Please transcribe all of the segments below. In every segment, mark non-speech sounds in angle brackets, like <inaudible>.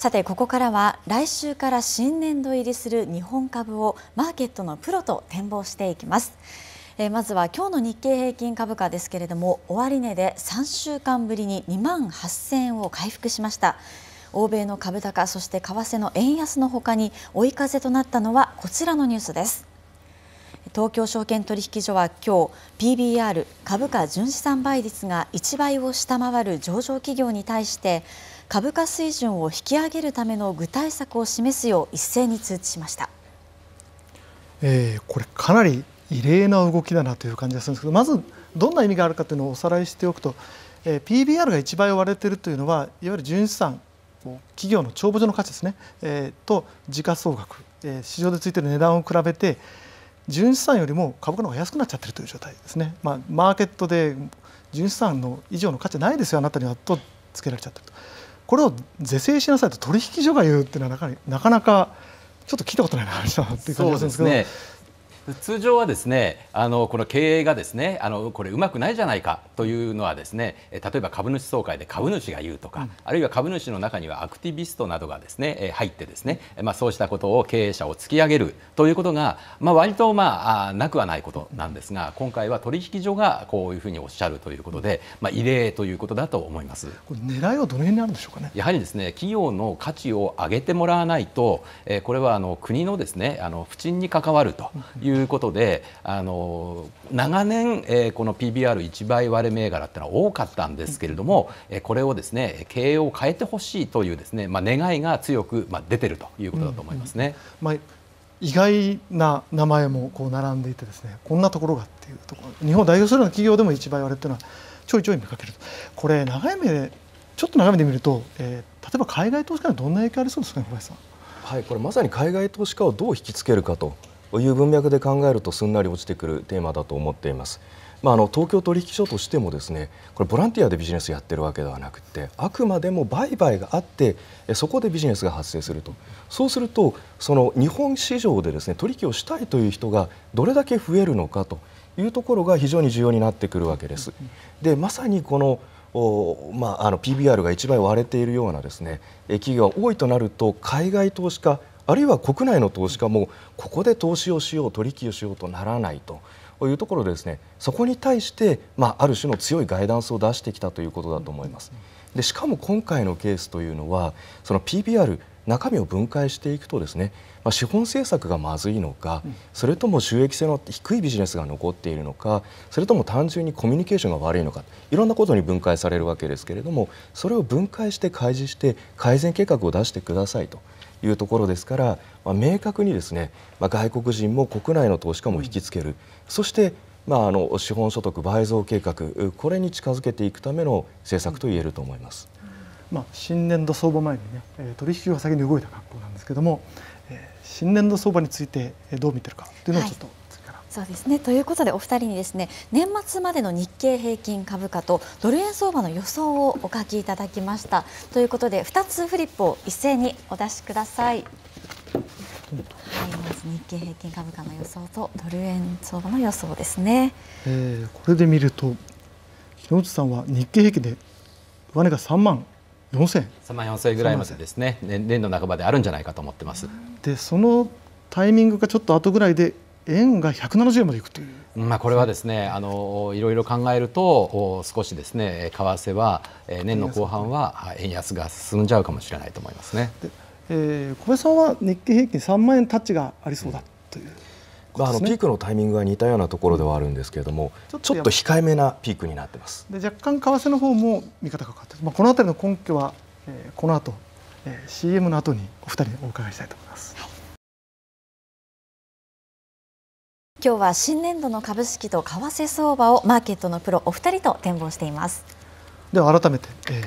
さてここからは来週から新年度入りする日本株をマーケットのプロと展望していきます。えまずは今日の日経平均株価ですけれども終値で3週間ぶりに2万8000円を回復しました。欧米の株高そして為替の円安のほかに追い風となったのはこちらのニュースです。東京証券取引所は今日 PBR 株価純資産倍率が1倍を下回る上場企業に対して株価水準を引き上げるための具体策を示すよう一斉に通知しました。えー、これかなり異例な動きだなという感じがするんですけどまずどんな意味があるかというのをおさらいしておくと、えー、PBR が1倍割れているというのはいわゆる純資産企業の帳簿上の価値ですね、えー、と時価総額、えー、市場でついている値段を比べて純資産よりも株価の方が安くなっちゃってるという状態ですね、まあ、マーケットで純資産の以上の価値ないですよあなたにはとつけられちゃってると。これを是正しなさいと取引所が言うっていうのはなかなかちょっと聞いたことない話だなっていう感じがするんですけど。通常はですねあのこの経営がですねあのこれうまくないじゃないかというのはですね例えば株主総会で株主が言うとか、あるいは株主の中にはアクティビストなどがですね入ってですね、まあ、そうしたことを経営者を突き上げるということが、まあ、割と、まあ、なくはないことなんですが今回は取引所がこういうふうにおっしゃるということで、まあ、異例ということだと思いますこれ狙いはどの辺にあるんでしょうかねやはりですね企業の価値を上げてもらわないと、えこれはあの国のですねあの不振に関わるといういうことであの長年、えー、この PBR1 倍割れ銘柄ってのは多かったんですけれども、え、これをですね経営を変えてほしいというですね、まあ、願いが強く、まあ、出てるということだと思いますね。うんうん、まあ意外な名前もこう並んでいてですねこんなところがっていうところ日本を代表するような企業でも一倍割れっていうのはちょいちょい見かけるとこれ長い目でちょっと長い目で見ると、えー、例えば海外投資家にどんな影響ありそうですかね小林さん。はい、これまさに海外投資家をどう引きつけるかとという文脈で考えるとすんなり落ちてくるテーマだと思っています。まあ、あの東京取引所としてもですねこれボランティアでビジネスやってるわけではなくてあくまでも売買があってそこでビジネスが発生するとそうするとその日本市場でですね取引をしたいという人がどれだけ増えるのかというところが非常に重要になってくるわけです。でまさにこのおまあ、あの PBR が一倍割れているようなですね企業が多いとなると海外投資家あるいは国内の投資家もここで投資をしよう取引をしようとならないと。いうところでですねそこに対して、まあ、ある種の強いガイダンスを出してきたということだと思います。でしかも今回のケースというのはその PBR 中身を分解していくとですね、まあ、資本政策がまずいのか、それとも収益性の低いビジネスが残っているのかそれとも単純にコミュニケーションが悪いのかいろんなことに分解されるわけですけれどもそれを分解して開示して改善計画を出してくださいと。いうところですから、まあ、明確にですね、まあ、外国人も国内の投資家も引きつける、うん、そしてまあ、あの資本所得倍増計画これに近づけていくための政策と言えると思います、うん、まあ、新年度相場前にね取引が先に動いた格好なんですけども新年度相場についてどう見てるかというのをちょっと、はいそうですねということでお二人にですね年末までの日経平均株価とドル円相場の予想をお書きいただきましたということで2つフリップを一斉にお出しください。はい、まず日経平均株価の予想とドル円相場の予想ですね。えー、これで見ると木内さんは日経平均で上値が3万4千3万4千ぐらいまでですね年度半ばであるんじゃないかと思ってます。でそのタイミングがちょっと後ぐらいで円が170円までいくという。まあこれはですね、あのいろいろ考えると少しですね、為替は年の後半は円安が進んじゃうかもしれないと思いますね。えー、小林さんは日経平均3万円タッチがありそうだという。まあ、あのピークのタイミングが似たようなところではあるんですけれども、ちょっと控えめなピークになってますで若干、為替の方も見方が変わって、まあ、このあたりの根拠は、えー、この後、えー、CM の後にお二人にお伺いしたいと思います。今日は新年度の株式と為替相場をマーケットのプロお二人と展望していますでは改めて、えー、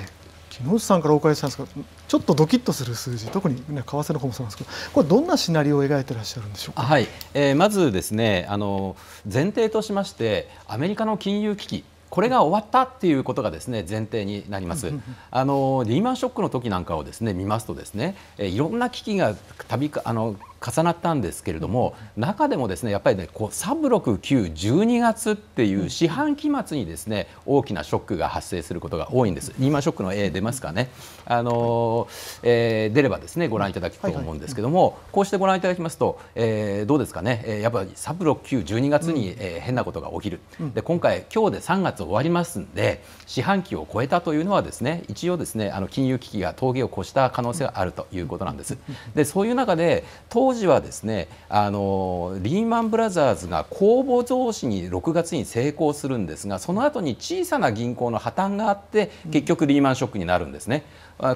木下さんからお伺いしたんですがちょっとドキッとする数字特に、ね、為替の方もそうなんですけどこれどんなシナリオを描いていらっしゃるんでしょうはい、えー、まずですねあの前提としましてアメリカの金融危機これが終わったっていうことがですね前提になります。あのリーマンショックの時なんかをですね見ますとですね、えいろんな危機がたびあの重なったんですけれども、中でもですねやっぱりねこう三六9、12月っていう四半期末にですね大きなショックが発生することが多いんです。リーマンショックの A 出ますかね。あのえー、出ればですねご覧いただくと思うんですけども、はいはい、こうしてご覧いただきますと、えー、どうですかね。えー、やっぱり三六9、12月に、えー、変なことが起きる。で今回今日で3月終わりますんで四半期を超えたというのはですね一応ですねあの金融危機が峠を越した可能性があるということなんです。でそういう中で当当時はですねあのリーマン・ブラザーズが公募増資に6月に成功するんですがその後に小さな銀行の破綻があって結局リーマンショックになるんですね。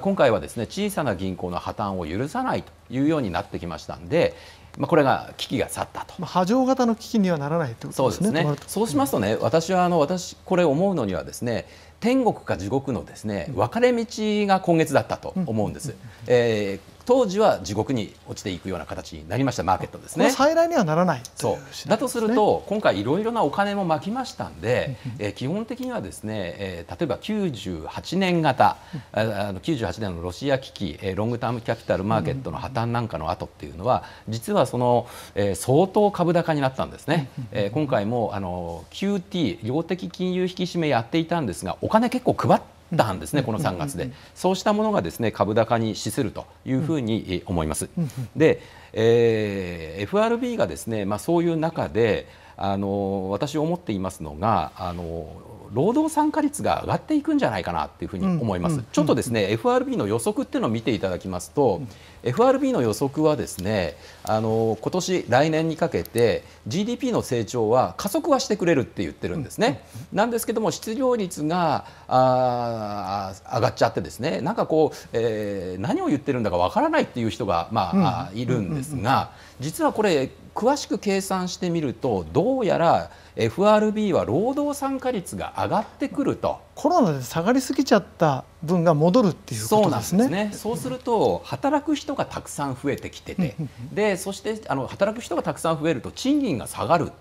今回はですね小さな銀行の破綻を許さないというようになってきましたんでまあ、これが危機が去ったと。まあ、波状型の危機にはならないということですね。そうね。そうしますとね、私はあの私これ思うのにはですね、天国か地獄のですね分かれ道が今月だったと思うんです。うん、えー当時は地獄に落ちていくような形になりましたマーケットですね。再来にはならないそう、ね、だとすると今回いろいろなお金も巻きましたんで、<laughs> えー、基本的にはですね、えー、例えば98年型、あの98年のロシア危機、えー、ロングタームキャピタルマーケットの破綻なんかの後っていうのは、実はその、えー、相当株高になったんですね。えー、今回もあの QT 量的金融引き締めやっていたんですがお金結構配ってたんですね、この3月で、そうしたものがですね株高に資するというふうに思います。で、えー、FRB がですね、まあ、そういう中であの私思っていますのがあの労働参加率が上がっていくんじゃないかなというふうに思います。ちょっとですね、FRB の予測っていうのを見ていただきますと、FRB の予測はですね、あの今年来年にかけて GDP の成長は加速はしてくれるって言ってるんですね。なんですけども失業率があ上がっちゃってですね、なんかこう、えー、何を言ってるんだかわからないっていう人がまあ、いるんですが、実はこれ詳しく計算してみるとどうやら FRB は労働参加率が上がってくるとコロナで下がりすぎちゃった分が戻るっていうことですね。そうすねそうすると働く人がたくさん増えてきててでそしてあの働く人がたくさん増えると賃金が下がる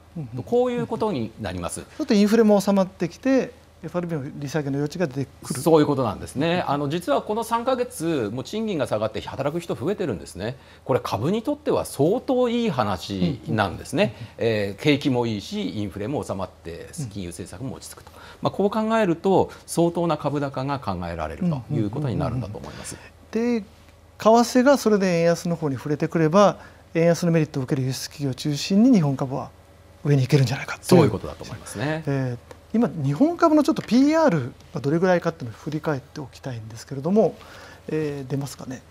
こういうことになります。ちょっとインフレも収まってきて FRB の利下げの余地が出てくるそういうことなんですね、あの実はこの3か月、もう賃金が下がって、働く人増えてるんですね、これ、株にとっては相当いい話なんですね、えー、景気もいいし、インフレも収まって、金融政策も落ち着くと、まあ、こう考えると、相当な株高が考えられるということになるんだと思います。で為替がそれで円安の方に触れてくれば円安のメリットを受ける輸出企業を中心に日本株は上に行けるんじゃないかそういうことだと思いますね。えー今日本株のちょっと PR がどれぐらいかっていうのを振り返っておきたいんですけれども、えー、出ますかね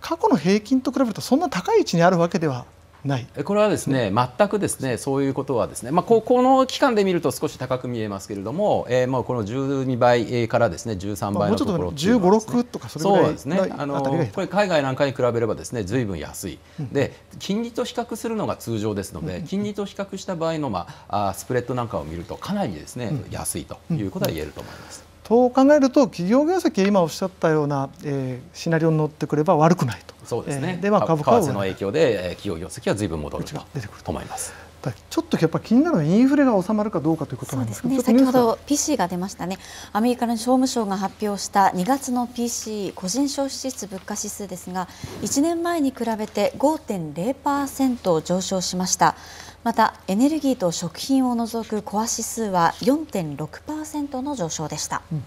過去の平均と比べるとそんな高い位置にあるわけではないこれはですね、全くですねそういうことはですね、まあ、ここの期間で見ると少し高く見えますけれども、えー、まあこの12倍からですね13倍のところね、ま1とかそれぐらいそうですねあのこれ海外なんかに比べればですねずいぶん安い、で金利と比較するのが通常ですので、金利と比較した場合の、まあ、スプレッドなんかを見るとかなりですね、安いということは言えると思います。と考えると企業業績今おっしゃったような、えー、シナリオに乗ってくれば悪くないとそうですね、えー、でまあ株価為替の影響で、えー、企業業績はずいぶん戻ると出てくると思います。ちょっとやっぱ気になるのはインフレが収まるかどうかということなんですね。先ほど PC が出ましたね。アメリカの商務省が発表した2月の PC 個人消費支出物価指数ですが、1年前に比べて5.0%上昇しました。またエネルギーと食品を除くコア指数は4.6%の上昇でした、うん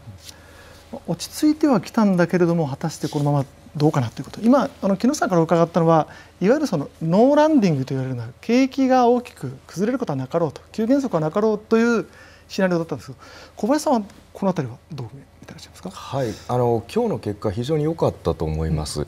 落ち着いてはきたんだけれども果たしてこのままどうかなということ今あの木下から伺ったのはいわゆるそのノーランディングと言われるのは景気が大きく崩れることはなかろうと急減速はなかろうというシナリオだったんですが小林さんはこの辺りはどう見てらっしゃいますか、はい、あの今日の結果非常に良かったと思います。うん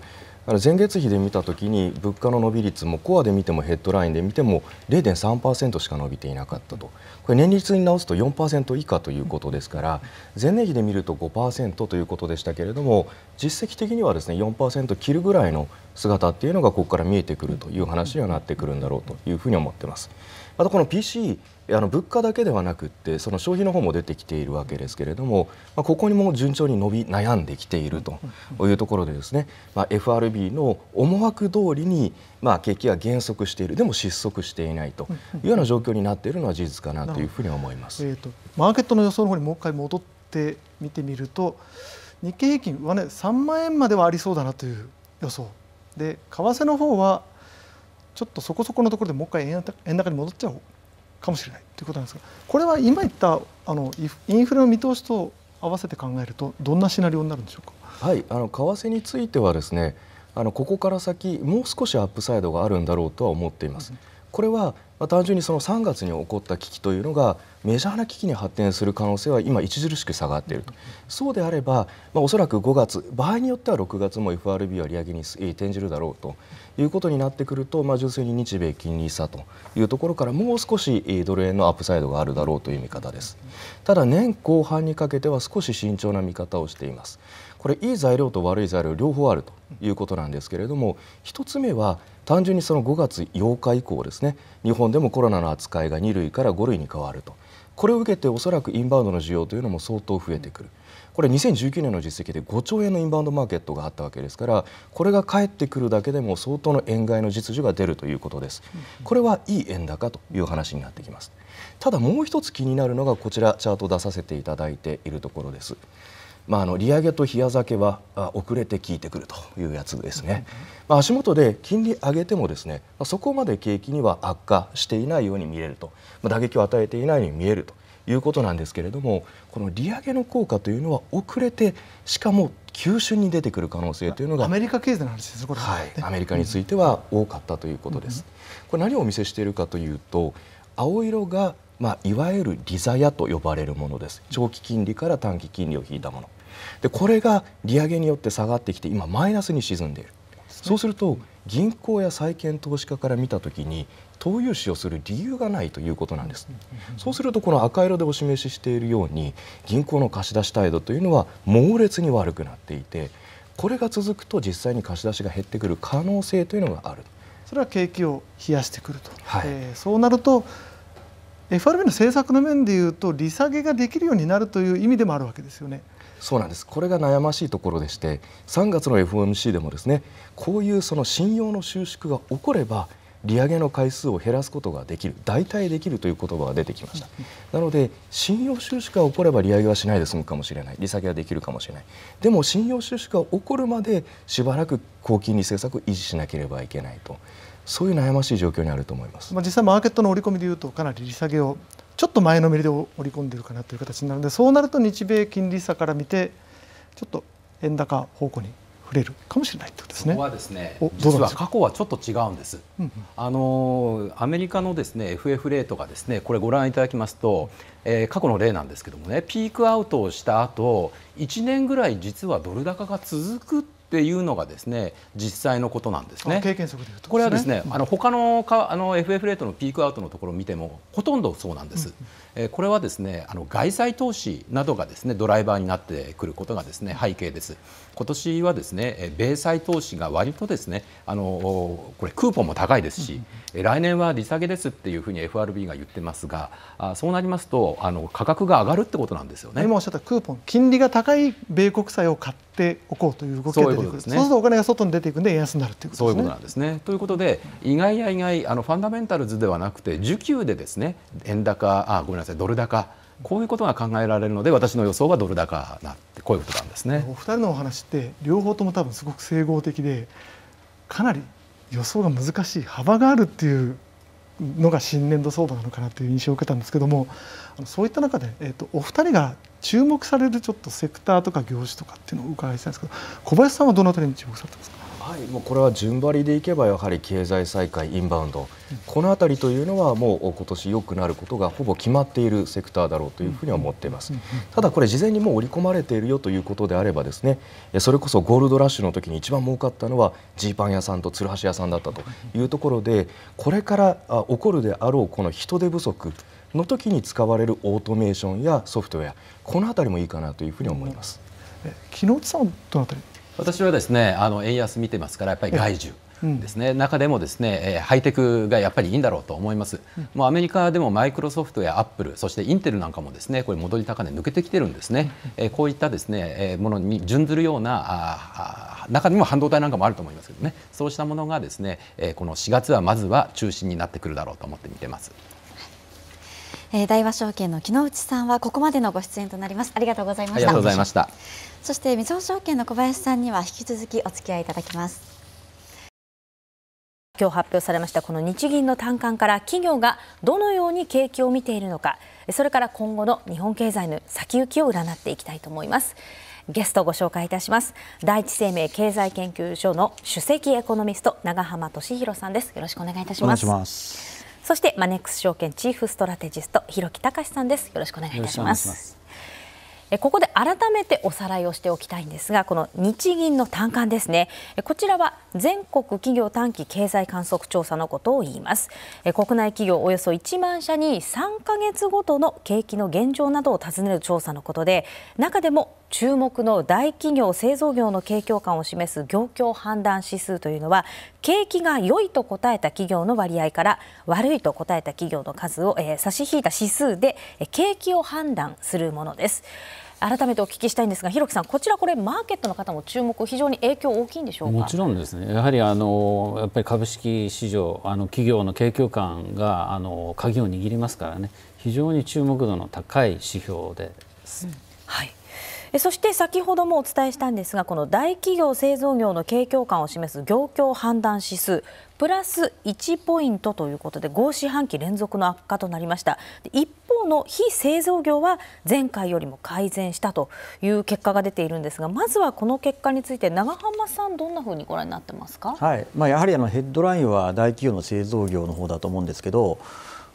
あの前月比で見たときに物価の伸び率もコアで見てもヘッドラインで見ても0.3%しか伸びていなかったとこれ年率に直すと4%以下ということですから前年比で見ると5%ということでしたけれども実績的にはですね4%切るぐらいの姿っていうのがここから見えてくるという話にはなってくるんだろうというふうに思ってます。あとこの PC あの物価だけではなくってその消費の方も出てきているわけですけれども、まあ、ここにも順調に伸び悩んできているというところでですね、まあ、FRB の思惑通りにまあ景気は減速しているでも失速していないというような状況になっているのは事実かなというふうに思います。えーと、マーケットの予想の方にもう一回戻って見てみると日経平均はね3万円まではありそうだなという予想で為替の方はちょっとそこそこのところでもう一回円高に戻っちゃうかもしれないということなんですがこれは今言ったあのインフレの見通しと合わせて考えるとどんなシナリオになるんでしょうか。はい、あの為替についてはですねあのここから先もう少しアップサイドがあるんだろうとは思っています。これは、まあ、単純にその3月に起こった危機というのがメジャーな危機に発展する可能性は今、著しく下がっていると、そうであれば、まあ、おそらく5月、場合によっては6月も FRB は利上げに転じるだろうということになってくると、まあ、純粋に日米金利差というところから、もう少しドル円のアップサイドがあるだろうという見方です。ただ、年後半にかけては少し慎重な見方をしています。これ、いい材料と悪い材料、両方あるということなんですけれども、一つ目は、単純にその5月8日以降ですね、日本でもコロナの扱いが2類から5類に変わると。これを受けておそらくインバウンドの需要というのも相当増えてくる。これ2019年の実績で5兆円のインバウンドマーケットがあったわけですからこれが返ってくるだけでも相当の円買いの実需が出るということですこれはいい円高という話になってきますただもう一つ気になるのがこちらチャートを出させていただいているところですまあ、あの利上げと冷や酒は遅れて効いてくるというやつですね、まあ、足元で金利上げてもですねそこまで景気には悪化していないように見えると、まあ、打撃を与えていないように見えるということなんですけれどもこの利上げの効果というのは遅れてしかも急峻に出てくる可能性というのがアメリカ経済の話ですこれ、ね、はい、アメリカについては多かったということです、これ何をお見せしているかというと青色がまあ、いわゆる利ザヤと呼ばれるものです長期金利から短期金利を引いたものでこれが利上げによって下がってきて今マイナスに沈んでいる。そうすると銀行や債券投資家から見たときに投融資をする理由がないということなんです、そうするとこの赤色でお示ししているように銀行の貸し出し態度というのは猛烈に悪くなっていてこれが続くと実際に貸し出しが減ってくる可能性というのがあるそれは景気を冷やしてくると、はい、えー、そうなると FRB の政策の面でいうと利下げができるようになるという意味でもあるわけですよね。そうなんですこれが悩ましいところでして3月の FOMC でもですねこういうその信用の収縮が起これば利上げの回数を減らすことができる代替できるという言葉が出てきました、なので信用収縮が起これば利上げはしないで済むかもしれない利下げはできるかもしれないでも信用収縮が起こるまでしばらく高金利政策を維持しなければいけないとそういう悩ましい状況にあると思います、まあ、実際マーケットの織り込みでいうとかなり利下げをちょっと前のめりで織り込んでるかなという形になるのでそうなると日米金利差から見てちょっと円高方向に触れるかもしれないということですね。こはですね、実は過去はちょっと違うんです。うんうん、あのアメリカのですね FF レートがですねこれご覧いただきますと、えー、過去の例なんですけどもねピークアウトをした後1年ぐらい実はドル高が続くっていうのがですね実際のことなんですね。経験則でいうとこれはですね、あの他のかあの FF レートのピークアウトのところを見てもほとんどそうなんです。これはですね、あの外債投資などがですね、ドライバーになってくることがですね、背景です。今年はですね、米債投資が割とですね、あのこれクーポンも高いですし、来年は利下げですっていうふうに FRB が言ってますが、あそうなりますとあの価格が上がるってことなんですよね。今おっしゃったクーポン、金利が高い米国債を買っておこうという動きが出てくる。そうするとお金が外に出ていくんで円安になるということですね。そういうことなんですね。ということで意外や意外あのファンダメンタルズではなくて需給でですね円高あごめんめんなさいドル高こういうことが考えられるので私の予想はドル高なってこういうことなんですね。お二人のお話って両方とも多分すごく整合的でかなり予想が難しい幅があるっていうのが新年度相場なのかなという印象を受けたんですけどもそういった中で、えーと、お二人が注目されるちょっとセクターとか業種とかっていうのをお伺いしたんですけど小林さんはどのあたりに注目されてますかはい、もうこれは順張りでいけばやはり経済再開、インバウンド、この辺りというのはもう今年良くなることがほぼ決まっているセクターだろうというふうに思っています。ただこれ事前にもう織り込まれているよということであればですね、それこそゴールドラッシュの時に一番儲かったのはジーパン屋さんとつるはし屋さんだったというところで、これから起こるであろうこの人手不足の時に使われるオートメーションやソフトウェア、この辺りもいいかなというふうに思います。木之内さんどの辺り私はですねあの円安見てますからやっぱり外需ですね、うん、中でもですね、えハイテクがやっぱりいいんだろうと思います、うん、もうアメリカでもマイクロソフトやアップルそしてインテルなんかもですねこれ戻り高値抜けてきてるんですね、うん、えこういったですね、えものに準ずるようなあ中にも半導体なんかもあると思いますけどねそうしたものがですね、えこの4月はまずは中心になってくるだろうと思って見てます。えー、大和証券の木内さんはここまでのご出演となります。ありがとうございました。ありがとうございました。そして、みず証券の小林さんには引き続きお付き合いいただきます。今日発表されましたこの日銀の短観から企業がどのように景気を見ているのかそれから今後の日本経済の先行きを占っていきたいと思いますゲストをご紹介いたします第一生命経済研究所の首席エコノミスト長浜俊博さんですよろしくお願いいたしますそしてマネックス証券チーフストラテジスト広木隆さんですよろしくお願いいたしますここで改めておさらいをしておきたいんですがこの日銀の短観ですねこちらは全国企業短期経済観測調査のことを言います国内企業およそ1万社に3ヶ月ごとの景気の現状などを尋ねる調査のことで中でも注目の大企業製造業の景況感を示す業況判断指数というのは景気が良いと答えた企業の割合から悪いと答えた企業の数を、えー、差し引いた指数で景気を判断するものです改めてお聞きしたいんですが、ろきさん、こちらこれマーケットの方も注目非常に影響大きいんでしょうもちろんですね。やはりあのやっぱり株式市場あの企業の景況感があの鍵を握りますからね。非常に注目度の高い指標です。うん、はい。そして先ほどもお伝えしたんですがこの大企業製造業の景況感を示す業況判断指数プラス1ポイントということで5四半期連続の悪化となりました一方の非製造業は前回よりも改善したという結果が出ているんですがまずはこの結果について長浜さんどんなふうにご覧になってますか、はいまあ、やはりあのヘッドラインは大企業の製造業の方だと思うんですけど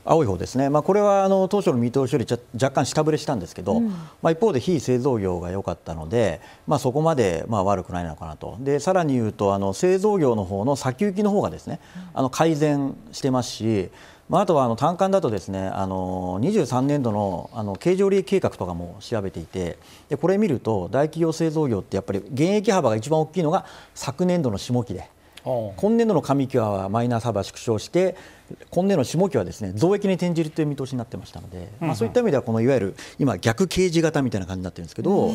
青い方ですね、まあ、これはあの当初の見通しより若干下振れしたんですけど、うん、まあ、一方で非製造業が良かったので、まあ、そこまでまあ悪くないのかなと、でさらに言うとあの製造業の方の先行きの方がですね、あの改善してますし、まあ、あとはあの単管だとですねあの23年度のあの経常利益計画とかも調べていてでこれ見ると大企業製造業ってやっぱり減益幅が一番大きいのが昨年度の下期で。今年度の上期はマイナー幅縮小して今年度の下期はですね増益に転じるという見通しになってましたので、うんうん、まあ、そういった意味ではこのいわゆる今逆刑事型みたいな感じになってるんですけど、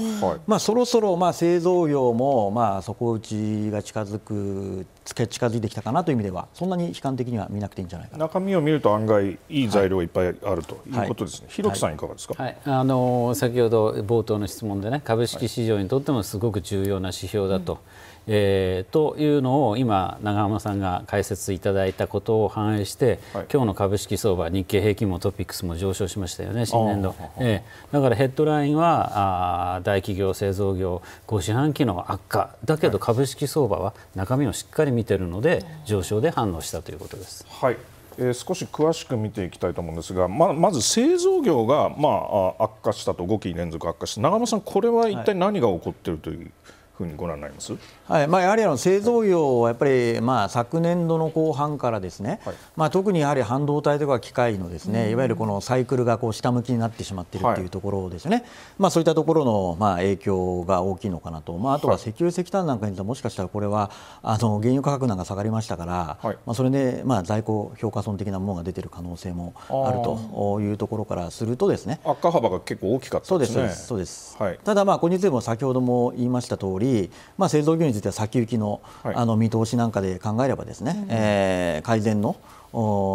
まあ、そろそろまあ製造業もまあ底打ちが近づく近づいてきたかなという意味ではそんなに悲観的には見なくていいんじゃないか中身を見ると案外いい材料がいっぱいあるということですね、はい、はい、さんいかがですか、はい、あのー、先ほど冒頭の質問でね株式市場にとってもすごく重要な指標だと。えー、というのを今、長濱さんが解説いただいたことを反映して、はい、今日の株式相場、日経平均もトピックスも上昇しましたよね、新年度。えー、だからヘッドラインはあ大企業、製造業、5四半期の悪化、だけど株式相場は中身をしっかり見てるので、上昇で反応したということです。はいえ少し詳しく見ていきたいと思うんですがままず製造業が、まあ、悪化したと5期連続悪化して長濱さん、これは一体何が起こっているという。はいふうにご覧になります、はいまあ、やはりあの製造業はやっぱり、まあ、昨年度の後半からですね、はい、まあ、特にやはり半導体とか機械のですねいわゆるこのサイクルがこう下向きになってしまっているというところですね、はい、まあ、そういったところの、まあ、影響が大きいのかなと、まあ、あとは石油、石炭なんかにもしかしたらこれはあの原油価格なんか下がりましたから、はい、まあ、それで、まあ、在庫評価損的なものが出ている可能性もあるというところからするとですね悪化幅が結構大きかった、そうですそうですはい、ただ、まあ、これについても先ほども言いました通りり、まあ、製造業については先行きの,、あの見通しなんかで考えればですね、えー、改善の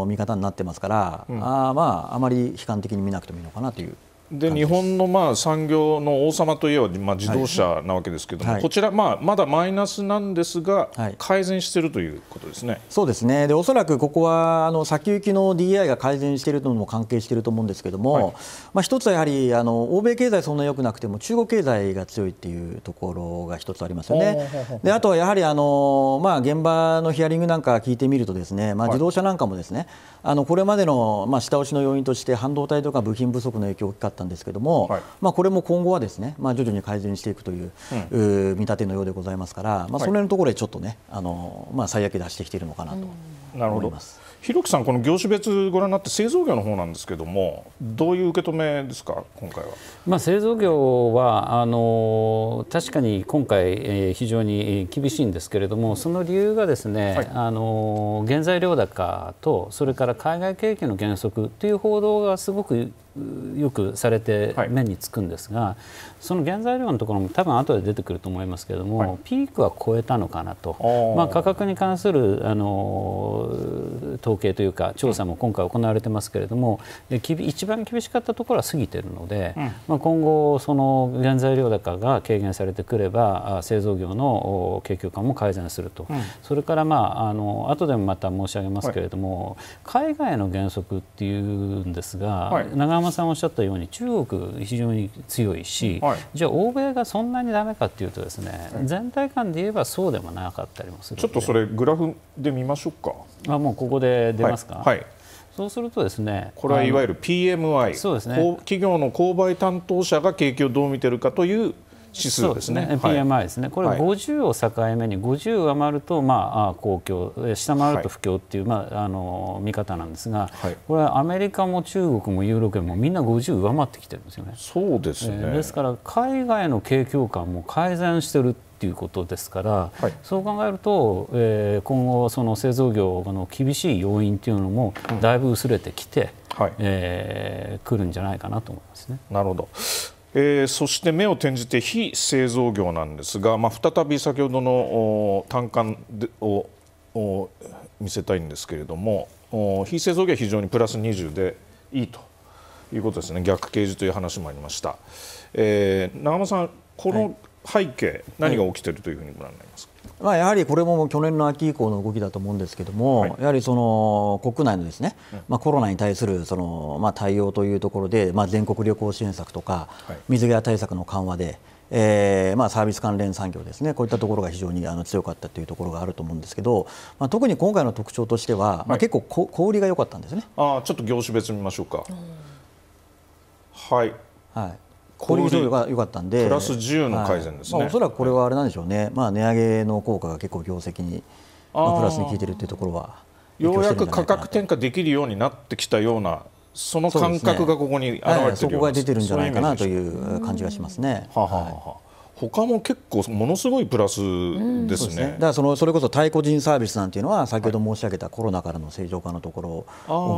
見方になってますから、うあまああまり悲観的に見なくてもいいのかなというで日本のまあ産業の王様といえば、まあ、自動車なわけですけども、はい、こちら、まあ、まだマイナスなんですが、はい、改善しているということですねそうですねでおそらくここはあの先行きの DI が改善しているのも関係していると思うんですけれども、はい、まあ、一つはやはりあの欧米経済そんな良くなくても中国経済が強いっていうところが一つありますよね。であとはやはりあの、まあ、現場のヒアリングなんか聞いてみるとですね、まあ、自動車なんかもですね、あのこれまでの、まあ、下押しの要因として半導体とか部品不足の影響大きかったんですけれども、はい、まあ、これも今後はですね、まあ、徐々に改善していくといううん、う見立てのようでございますから、まあ、その辺のところでちょっとね、あのまあ、最悪出してきているのかなと思います。うん広木さん、この業種別ご覧になって製造業の方なんですけどもどういう受け止めですか、今回は、まあ、製造業はあの確かに今回、え非常に厳しいんですけれどもその理由がですね、はい、あの原材料高とそれから海外景気の減速という報道がすごくよくされて目につくんですが、はい、その原材料のところも多分後で出てくると思いますけれども、はい、ピークは超えたのかなと、まあ、価格に関するあの統計というか調査も今回行われてますけれども、うん、一番厳しかったところは過ぎているので、うん、まあ、今後その原材料高が軽減されてくれば製造業の景況感も改善すると、うん、それからまああの後でもまた申し上げますけれども、はい、海外の原則っていうんですが、長間さんおっしゃったように中国非常に強いし、はい、じゃあ欧米がそんなにだめかというとですね、はい、全体感で言えばそうでもなかったりもするちょっとそれグラフで見ましょうかあもうここで出ますか、はい、そうするとですねこれはいわゆる PMI、そうですね、企業の購買担当者が景気をどう見てるかという指数ですね。すね PMI ですね、はい、これ50を境目に50上回ると、まあ、公共、下回ると不況っていう、まあ、あの見方なんですが、はい、これはアメリカも中国もユーロ圏もみんな50上回ってきてるんですよね。そうですね、えー、ですから、海外の景況感も改善してる。ということですから、はい、そう考えると、えー、今後、その製造業の厳しい要因というのもだいぶ薄れてきて、うん、はいえー、来るんじゃないかなと思いますね。なるほどえー、そして目を転じて非製造業なんですが、まあ、再び先ほどの単管を見せたいんですけれども非製造業は非常にプラス20でいいということですね逆刑事という話もありました、えー、長間さんこの背景、はい、何が起きているというふうにご覧になりますか、まあ、やはりこれも去年の秋以降の動きだと思うんですけども、はい、やはりその国内のですね、まあ、コロナに対するその、まあ、対応というところで、まあ、全国旅行支援策とか、水際対策の緩和で、えーまあ、サービス関連産業ですねこういったところが非常にあの強かったというところがあると思うんですけど、まあ、特に今回の特徴としては、まあ、結構こ、小売が良かったんですね、あちょっと業種別見ましょうか。はい、はい小売上が良かったんでプラス10の改善ですね、はいまあ、おそらくこれはあれなんでしょうね、はい、まあ、値上げの効果が結構業績に、まあ、プラスに効いてるっていうところはようやく価格転嫁できるようになってきたようなその感覚がここに現れてるよねはい、そこが出てるんじゃないかなという感じがしますね。はははは他も結構ものすごいプラスですねうんすね、だからそのそれこそ対個人サービスなんていうのは先ほど申し上げたコロナからの正常化のところを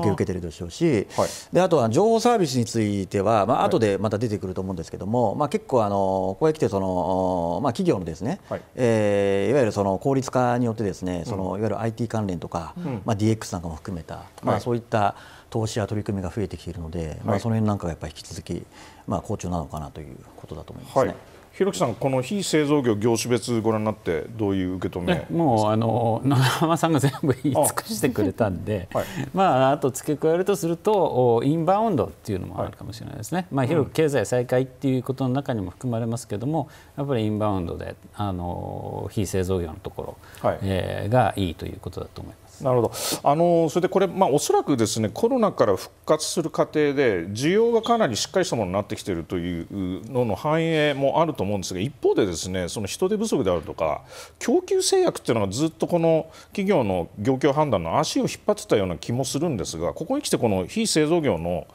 恩恵受けてるでしょうしあ,、はい、であとは情報サービスについては、まあ後でまた出てくると思うんですけども、はい、まあ、結構あのここへ来てその、まあ、企業のですね、はいえー、いわゆるその効率化によってですねその、いわゆる IT 関連とか、うん、まあ、DX なんかも含めた、まあ、そういった投資や取り組みが増えてきているので、まあ、その辺なんかがやっぱり引き続き、まあ、好調なのかなということだと思いますね。ろきさん、この非製造業業種別ご覧になってどういう受け止めもうあの長浜さんが全部言い尽くしてくれたんで、あ <laughs> はい、まあ、あと付け加えるとするとインバウンドっていうのもあるかもしれないですね、はい、まあ、広く経済再開っていうことの中にも含まれますけども、やっぱりインバウンドであの非製造業のところ、はい、えー、がいいということだと思います。なるほどあのそれでこれ、まあ、おそらくですねコロナから復活する過程で需要がかなりしっかりしたものになってきているというのの反映もあると思うんですが一方でですねその人手不足であるとか供給制約っていうのがずっとこの企業の業況判断の足を引っ張ってたような気もするんですがここにきてこの非製造業の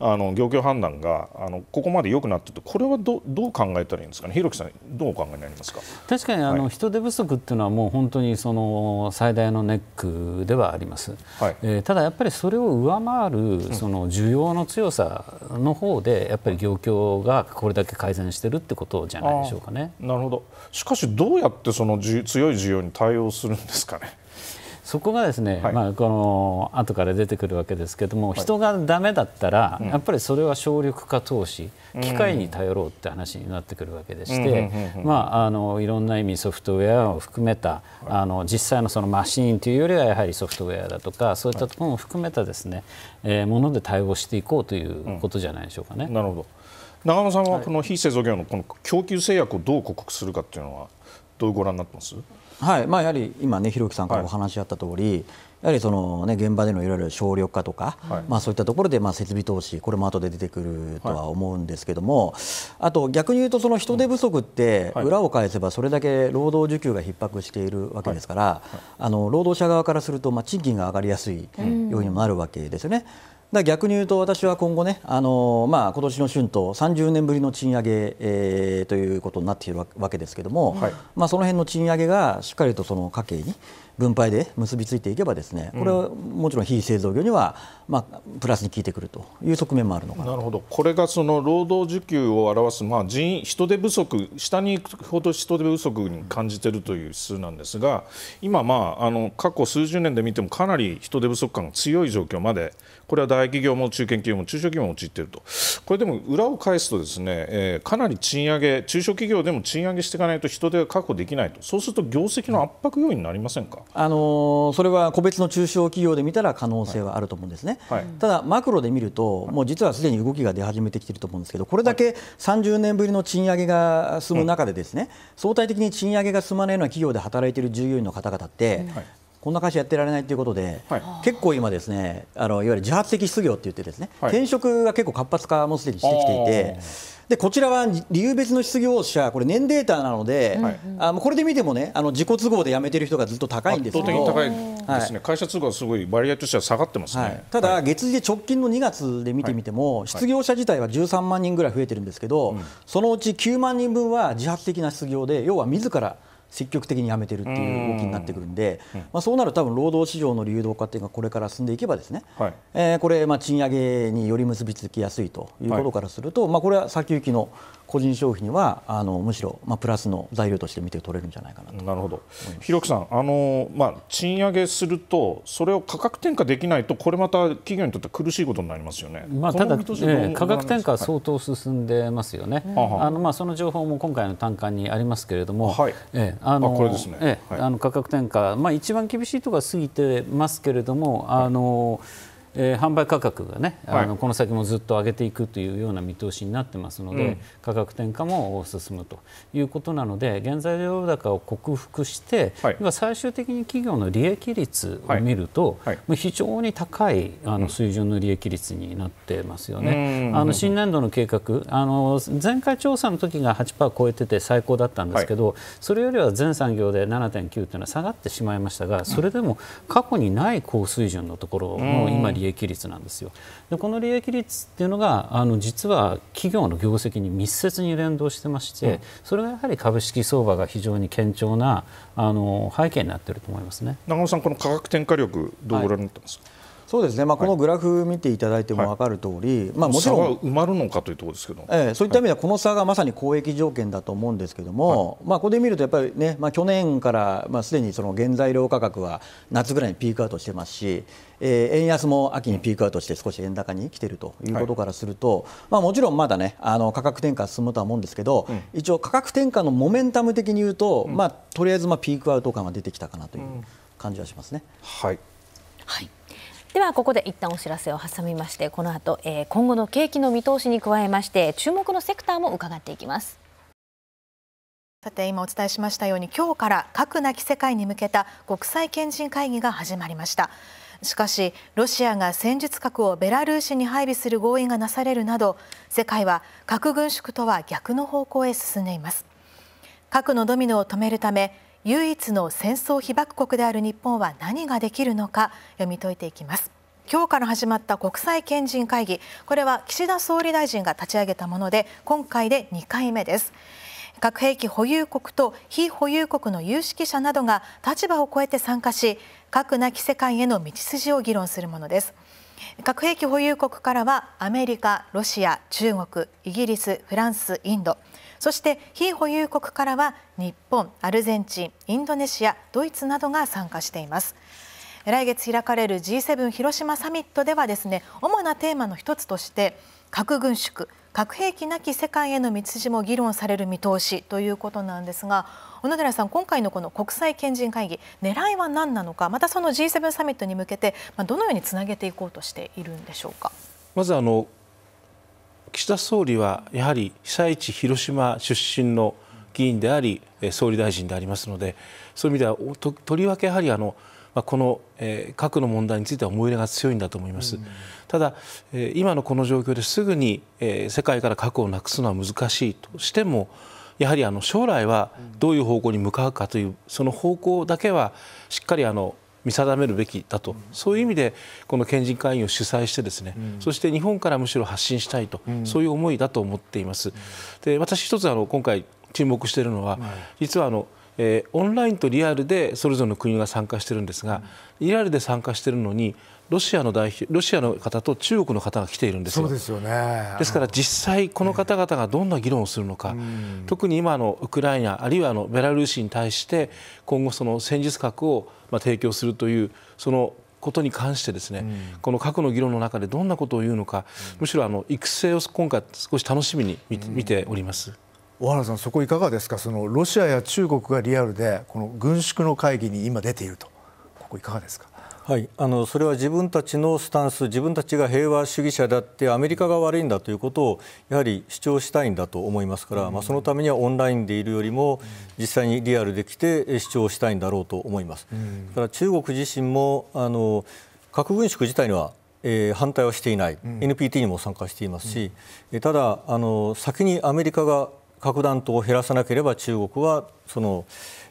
あの業況判断があのここまで良くなってと、これはどどう考えたらいいんですかね弘樹さんどうお考えになりますか確かにあの、はい、人手不足っていうのはもう本当にその最大のネックではあります、はい、えー、ただやっぱりそれを上回るその需要の強さの方でやっぱり業況がこれだけ改善してるってことじゃないでしょうかねなるほどしかしどうやってその強い需要に対応するんですかねそこがですね、はい、まあ、この後から出てくるわけですけども、人がダメだったら、やっぱりそれは省力化投資、機械に頼ろうって話になってくるわけでして、まあ、あのいろんな意味ソフトウェアを含めた、あの実際のそのマシーンというよりはやはりソフトウェアだとかそういったところも含めたですね、えー、もので対応していこうということじゃないでしょうかね。うん、なるほど長野さんはこの非製造業のこの供給制約をどう克服するかっていうのはどうご覧になってますはいまあ、やはり今ね、ひろきさんからお話しあった通り、はいやはりその、ね、現場でのいろいろ省力化とか、はい、まあ、そういったところでまあ設備投資、これも後で出てくるとは思うんですけども、はい、あと逆に言うと、その人手不足って、裏を返せば、それだけ労働需給が逼迫しているわけですから、はい、あの労働者側からすると、賃金が上がりやすい要因にもなるわけですよね。うんだ逆に言うと私は今後ね、あのまあ今年の春闘、30年ぶりの賃上げ、えー、ということになっているわけですけれども、はい、まあ、その辺の賃上げがしっかりとその家計に分配で結びついていけば、ですねこれはもちろん非製造業には、まあ、プラスに効いてくるという側面もあるのかななるほど、これがその労働需給を表す、まあ、人人手不足、下に行くほど人手不足に感じているという数なんですが、今、まああの、過去数十年で見ても、かなり人手不足感が強い状況まで。これは大企業も中堅企業も中小企業も陥っていると、これでも裏を返すと、ですね、えー、かなり賃上げ、中小企業でも賃上げしていかないと人手が確保できないと、そうすると業績の圧迫要因になりませんか、あのー、それは個別の中小企業で見たら可能性はあると思うんですね、はいはい、ただ、マクロで見ると、もう実はすでに動きが出始めてきていると思うんですけど、これだけ30年ぶりの賃上げが進む中で、ですね、相対的に賃上げが進まないような企業で働いている従業員の方々って、はいこんな会社やってられないということで、はい、結構今ですねあのいわゆる自発的失業って言ってですね、はい、転職が結構活発化もすでにしてきていて。でこちらは理由別の失業者、これ、年データなので、はい、あこれで見てもね、あの自己都合で辞めてる人がずっと高いんですけど圧倒的に高いですね、はい、会社通貨はすごい、割合としては下がってますね、はい、ただ、月次で直近の2月で見てみても、失業者自体は13万人ぐらい増えてるんですけど、そのうち9万人分は自発的な失業で、要は自ら積極的にやめてるっていう動きになってくるんで、まあ、そうなると多分労働市場の流動化っていうのがこれから進んでいけばですね、はい、えー、これ、まあ、賃上げにより結びつきやすいということからすると、はい、まあ、これは先行きの個人消費にはあのむしろ、まあ、プラスの材料として見て取れるんじゃないかなとなるほど広木さんあの、まあ、賃上げするとそれを価格転嫁できないとこれまた企業にとって苦しいことになりますよね、まあ、ただ、えー、価格転嫁は相当進んでますよね、はい、あのまあ、その情報も今回の単価にありますけれども、はいえー、あのこれですね、えー、はい、あの価格転嫁、まあ、一番厳しいところは過ぎてますけれどもあの、はいえー、販売価格がね、はい、あのこの先もずっと上げていくというような見通しになってますので、うん、価格転嫁も進むということなので原材料高を克服して、はい、最終的に企業の利益率を見ると、はいはい、非常に高いあの水準の利益率になってますよね。あの新年度の計画あの前回調査の時が8%超えてて最高だったんですけど、それよりは全産業で7.9というのは下がってしまいましたがそれでも過去にない高水準のところの今利益益率なんですよでこの利益率っていうのがあの実は企業の業績に密接に連動してまして、うん、それがやはり株式相場が非常に堅調なあの背景になっていると思いますね長野さんこの価格転嫁力どうご覧になってますか、はいそうですね、まあ、このグラフ見ていただいても分かる通り、はい、まあ、もちろん埋まるのかというところですけど、えー、そういった意味では、この差がまさに公益条件だと思うんですけれども、はい、まあ、ここで見ると、やっぱりね、まあ、去年から、まあ、すでにその原材料価格は夏ぐらいにピークアウトしてますし、えー、円安も秋にピークアウトして、少し円高に来ているということからすると、はい、まあ、もちろんまだね、あの価格転嫁進むとは思うんですけど、うん、一応、価格転嫁のモメンタム的に言うと、うん、まあ、とりあえずまあピークアウト感は出てきたかなという感じはしますね。はい、はいではここで一旦お知らせを挟みましてこの後、えー、今後の景気の見通しに加えまして注目のセクターも伺っていきますさて今お伝えしましたように今日から核なき世界に向けた国際賢人会議が始まりましたしかしロシアが戦術核をベラルーシに配備する合意がなされるなど世界は核軍縮とは逆の方向へ進んでいます核のドミノを止めるため唯一の戦争被爆国である日本は何ができるのか読み解いていきます今日から始まった国際賢人会議これは岸田総理大臣が立ち上げたもので今回で2回目です核兵器保有国と非保有国の有識者などが立場を超えて参加し核なき世界への道筋を議論するものです核兵器保有国からはアメリカ、ロシア、中国、イギリス、フランス、インドそして非保有国からは日本アルゼンチンインドネシアドイツなどが参加しています。来月開かれる G7 広島サミットではですね主なテーマの一つとして核軍縮核兵器なき世界への道筋も議論される見通しということなんですが小野寺さん今回のこの国際賢人会議狙いは何なのかまたその G7 サミットに向けてどのようにつなげていこうとしているんでしょうか。まずあの岸田総理はやはり被災地広島出身の議員であり総理大臣でありますのでそういう意味ではととりわけやはりあのこの核の問題については思い入れが強いんだと思います、うん、ただ今のこの状況ですぐに世界から核をなくすのは難しいとしてもやはりあの将来はどういう方向に向かうかというその方向だけはしっかりあの見定めるべきだと、そういう意味でこの賢人会員を主催してですね、そして日本からむしろ発信したいと、そういう思いだと思っています。で私一つあの今回注目しているのは、実はあのえー、オンラインとリアルでそれぞれの国が参加しているんですが、うん、リアルで参加しているのにロシアの代表ロシアの方と中国の方が来ているんですそうですよねですから実際この方々がどんな議論をするのか、うん、特に今のウクライナあるいはあのベラルーシに対して今後その戦術核をまあ提供するというそのことに関してですね、うん、この核の議論の中でどんなことを言うのか、むしろあの育成を今回少し楽しみに見て,、おります。小原さん、そこいかがですかそのロシアや中国がリアルでこの軍縮の会議に今出ているとここいかがですか。はい、あのそれは自分たちのスタンス自分たちが平和主義者であってアメリカが悪いんだということをやはり主張したいんだと思いますから、まあ、そのためにはオンラインでいるよりも実際にリアルで来て主張したいんだろうと思います。だから中国自身もあの核軍縮自体にはえー、反対はしていない、NPT にも参加していますし、うん、ただあの、先にアメリカが核弾頭を減らさなければ中国はその、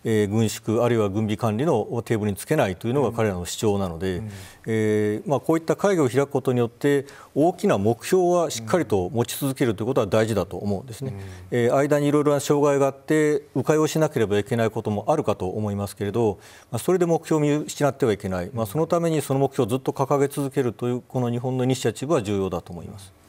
えー、軍縮あるいは軍備管理のテーブルにつけないというのが彼らの主張なので、うん、えー、まあ、こういった会議を開くことによって大きな目標はしっかりと持ち続けるということは大事だと思うんですね、うん、えー、間にいろいろな障害があって迂回をしなければいけないこともあるかと思いますけれど、まあ、それで目標を見失ってはいけない、まあ、そのためにその目標をずっと掲げ続けるというこの日本のイニシアチブは重要だと思います。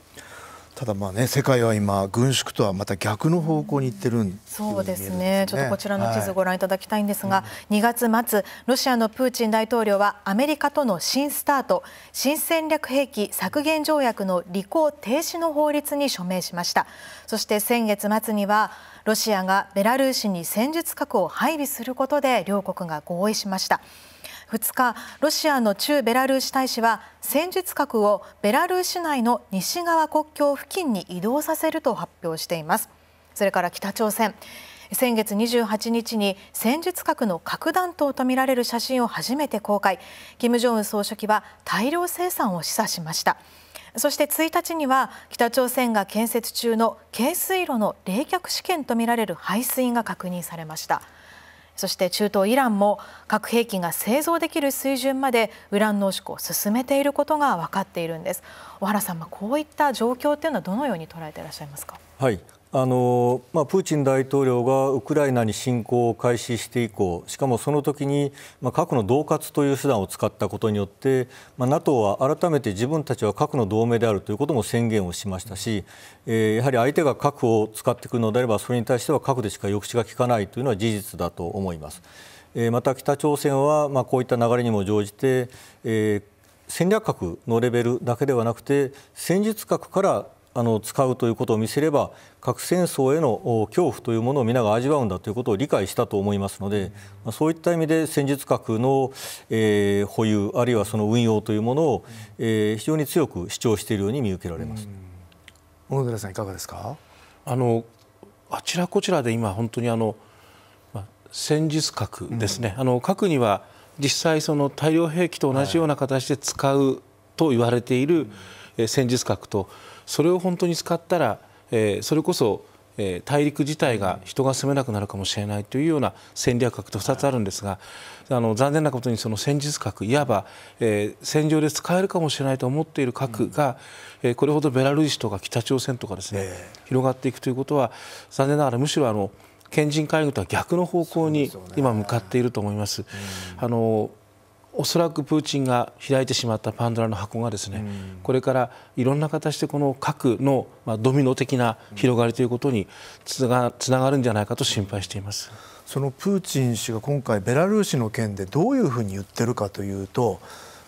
ただまあね世界は今軍縮とはまた逆の方向に行ってる、んそうですねちょっとこちらの地図ご覧いただきたいんですが、はい、2月末ロシアのプーチン大統領はアメリカとの新スタート新戦略兵器削減条約の履行停止の法律に署名しましたそして先月末にはロシアがベラルーシに戦術核を配備することで両国が合意しました。2日ロシアの駐ベラルーシ大使は戦術核をベラルーシ内の西側国境付近に移動させると発表していますそれから北朝鮮先月28日に戦術核の核弾頭とみられる写真を初めて公開金正恩総書記は大量生産を示唆しましたそして1日には北朝鮮が建設中の軽水炉の冷却試験とみられる排水が確認されました。そして中東イランも核兵器が製造できる水準までウラン濃縮を進めていることが分かっているんです小原さん、まこういった状況というのはどのように捉えていらっしゃいますか。はいあのまあ、プーチン大統領がウクライナに侵攻を開始して以降しかもその時に、まあ、核の恫喝という手段を使ったことによって、まあ、NATO は改めて自分たちは核の同盟であるということも宣言をしましたし、えー、やはり相手が核を使ってくるのであればそれに対しては核でしか抑止が効かないというのは事実だと思います。えー、また北朝鮮は、まあ、こういった流れにも乗じて、えー戦略核のレベルだけではなくて戦術核からあの使うということを見せれば核戦争への恐怖というものを皆が味わうんだということを理解したと思いますので、まそういった意味で戦術核の、え保有あるいはその運用というものを、え非常に強く主張しているように見受けられます。小野寺さんいかがですかあのあちらこちらで今本当にあの、ま、戦術核ですね、うん、あの核には実際その大量兵器と同じような形で使うと言われている、はい、戦術核とそれを本当に使ったら、えー、それこそ、えー、大陸自体が人が住めなくなるかもしれないというような戦略核と2つあるんですが、あの残念なことにその戦術核いわば、えー、戦場で使えるかもしれないと思っている核が、うん、えー、これほどベラルーシとか北朝鮮とかですね、えー、広がっていくということは残念ながらむしろあの賢人海軍とは逆の方向に今向かっていると思います。すねうん、あのおそらくプーチンが開いてしまったパンドラの箱がですね、これからいろんな形でこの核の、まドミノ的な広がりということにつながるんじゃないかと心配しています。そのプーチン氏が今回ベラルーシの件でどういうふうに言ってるかというと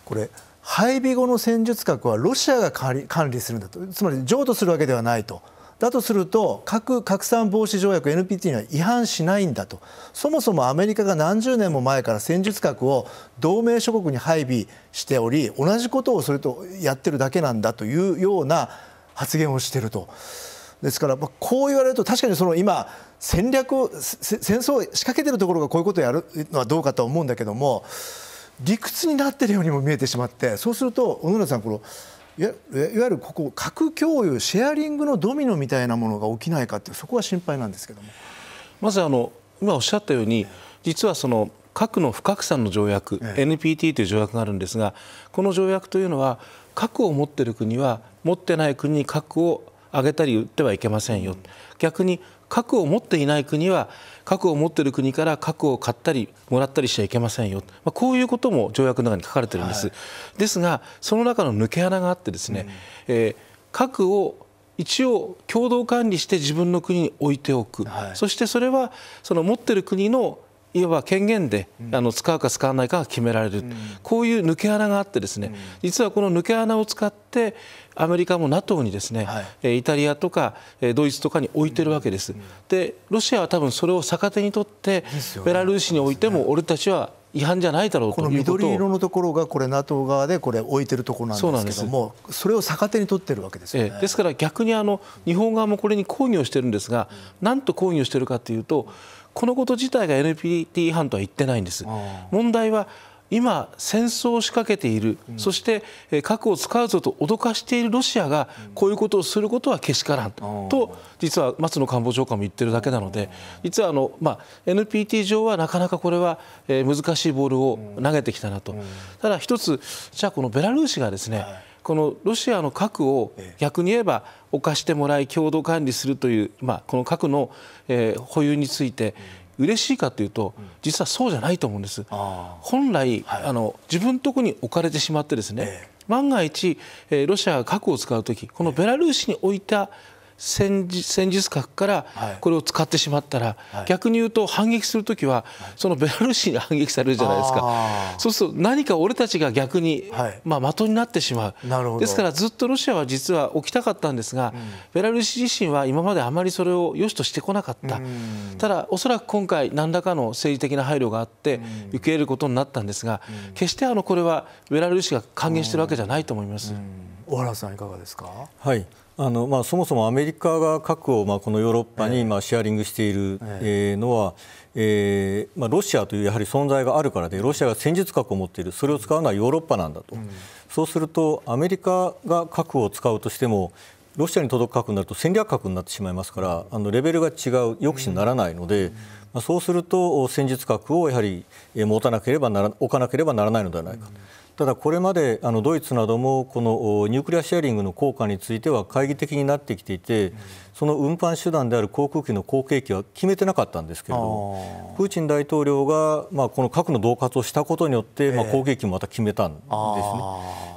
これ配備後の戦術核はロシアが管理するんだとつまり譲渡するわけではないと。だとすると核拡散防止条約 NPT には違反しないんだとそもそもアメリカが何十年も前から戦術核を同盟諸国に配備しており同じことをそれとやってるだけなんだというような発言をしていると。ですから、まこう言われると確かにその今戦略を戦争を仕掛けてるところがこういうことをやるのはどうかと思うんだけども理屈になってるようにも見えてしまってそうすると小野寺さんこのいわゆるここ核共有シェアリングのドミノみたいなものが起きないかってそこは心配なんですけどもまずあの今おっしゃったように実はその核の不拡散の条約、NPT という条約があるんですがこの条約というのは核を持っている国は持ってない国に核をあげたり売ってはいけませんよ、逆に核を持っていない国は核を持っている国から核を買ったりもらったりしちゃいけませんよ、まあ、こういうことも条約の中に書かれてるんです、はい、ですがその中の抜け穴があってですね、うん、えー、核を一応共同管理して自分の国に置いておく、はい、そしてそれはその持ってる国のいわば権限で、あの使うか使わないかが決められる、こういう抜け穴があってですね、実はこの抜け穴を使ってアメリカも NATO にですね、はい、イタリアとかドイツとかに置いてるわけです。でロシアは多分それを逆手にとって、ベラルーシにおいても俺たちは違反じゃないだろうこの緑色のところがこれ NATO 側でこれ置いてるところなんですけどもそれを逆手に取ってるわけですよ、ねええ、ですから逆にあの日本側もこれに抗議をしてるんですが、うん、なんと抗議をしてるかというとこのこと自体が NPT 違反とは言ってないんです。問題は今、戦争を仕掛けている、うん、そして核を使うぞと脅かしているロシアがこういうことをすることはけしからんと実は松野官房長官も言ってるだけなので実はあの、まあ、NPT 上はなかなかこれはえ難しいボールを投げてきたなとただ一つ、じゃあこのベラルーシがですね、はいこのロシアの核を逆に言えば犯してもらい共同管理するという、まあ、この核の、えー、保有について嬉しいかというと実はそうじゃないと思うんです。本来、はい、あの自分とこに置かれてしまってですね、えー万が一、ロシアが核を使うとき、このベラルーシに置いた戦術核からこれを使ってしまったら、逆に言うと反撃する時はそのベラルーシに反撃されるじゃないですかそうすると何か俺たちが逆に、まあ、的になってしまうですからずっとロシアは実は起きたかったんですが、ベラルーシ自身は今まであまりそれを良しとしてこなかった、ただおそらく今回何らかの政治的な配慮があって受け入れることになったんですが、決してあのこれはベラルーシが歓迎してるわけじゃないと思います。小原さんいかがですか、はい、あのまあ、そもそもアメリカが核を、まあ、このヨーロッパに、まあ、シェアリングしている、えのは、えーまあ、ロシアというやはり存在があるからでロシアが戦術核を持っているそれを使うのはヨーロッパなんだと、うん、そうするとアメリカが核を使うとしてもロシアに届く核になると戦略核になってしまいますからあのレベルが違う抑止にならないので、うん、まあ、そうすると戦術核をやはり持たなければなら置かなければならないのではないかと。うんただ、これまであのドイツなどもこのニュークリアシェアリングの効果については懐疑的になってきていて、その運搬手段である航空機の後継機は決めてなかったんですけれども、プーチン大統領が、まあ、この核の恫喝をしたことによって、まあ、後継機もまた決めたんですね、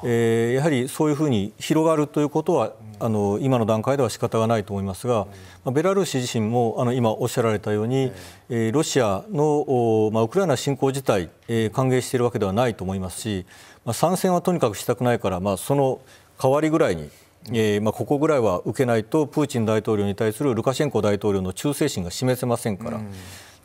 えー、やはりそういうふうに広がるということは、あの今の段階では仕方がないと思いますが、まあ、ベラルーシ自身もあの今おっしゃられたように、えー、ロシアの、まあ、ウクライナ侵攻自体、えー、歓迎しているわけではないと思いますし、まあ、参戦はとにかくしたくないから、まあ、その代わりぐらいにえーまあ、ここぐらいは受けないとプーチン大統領に対するルカシェンコ大統領の忠誠心が示せませんから、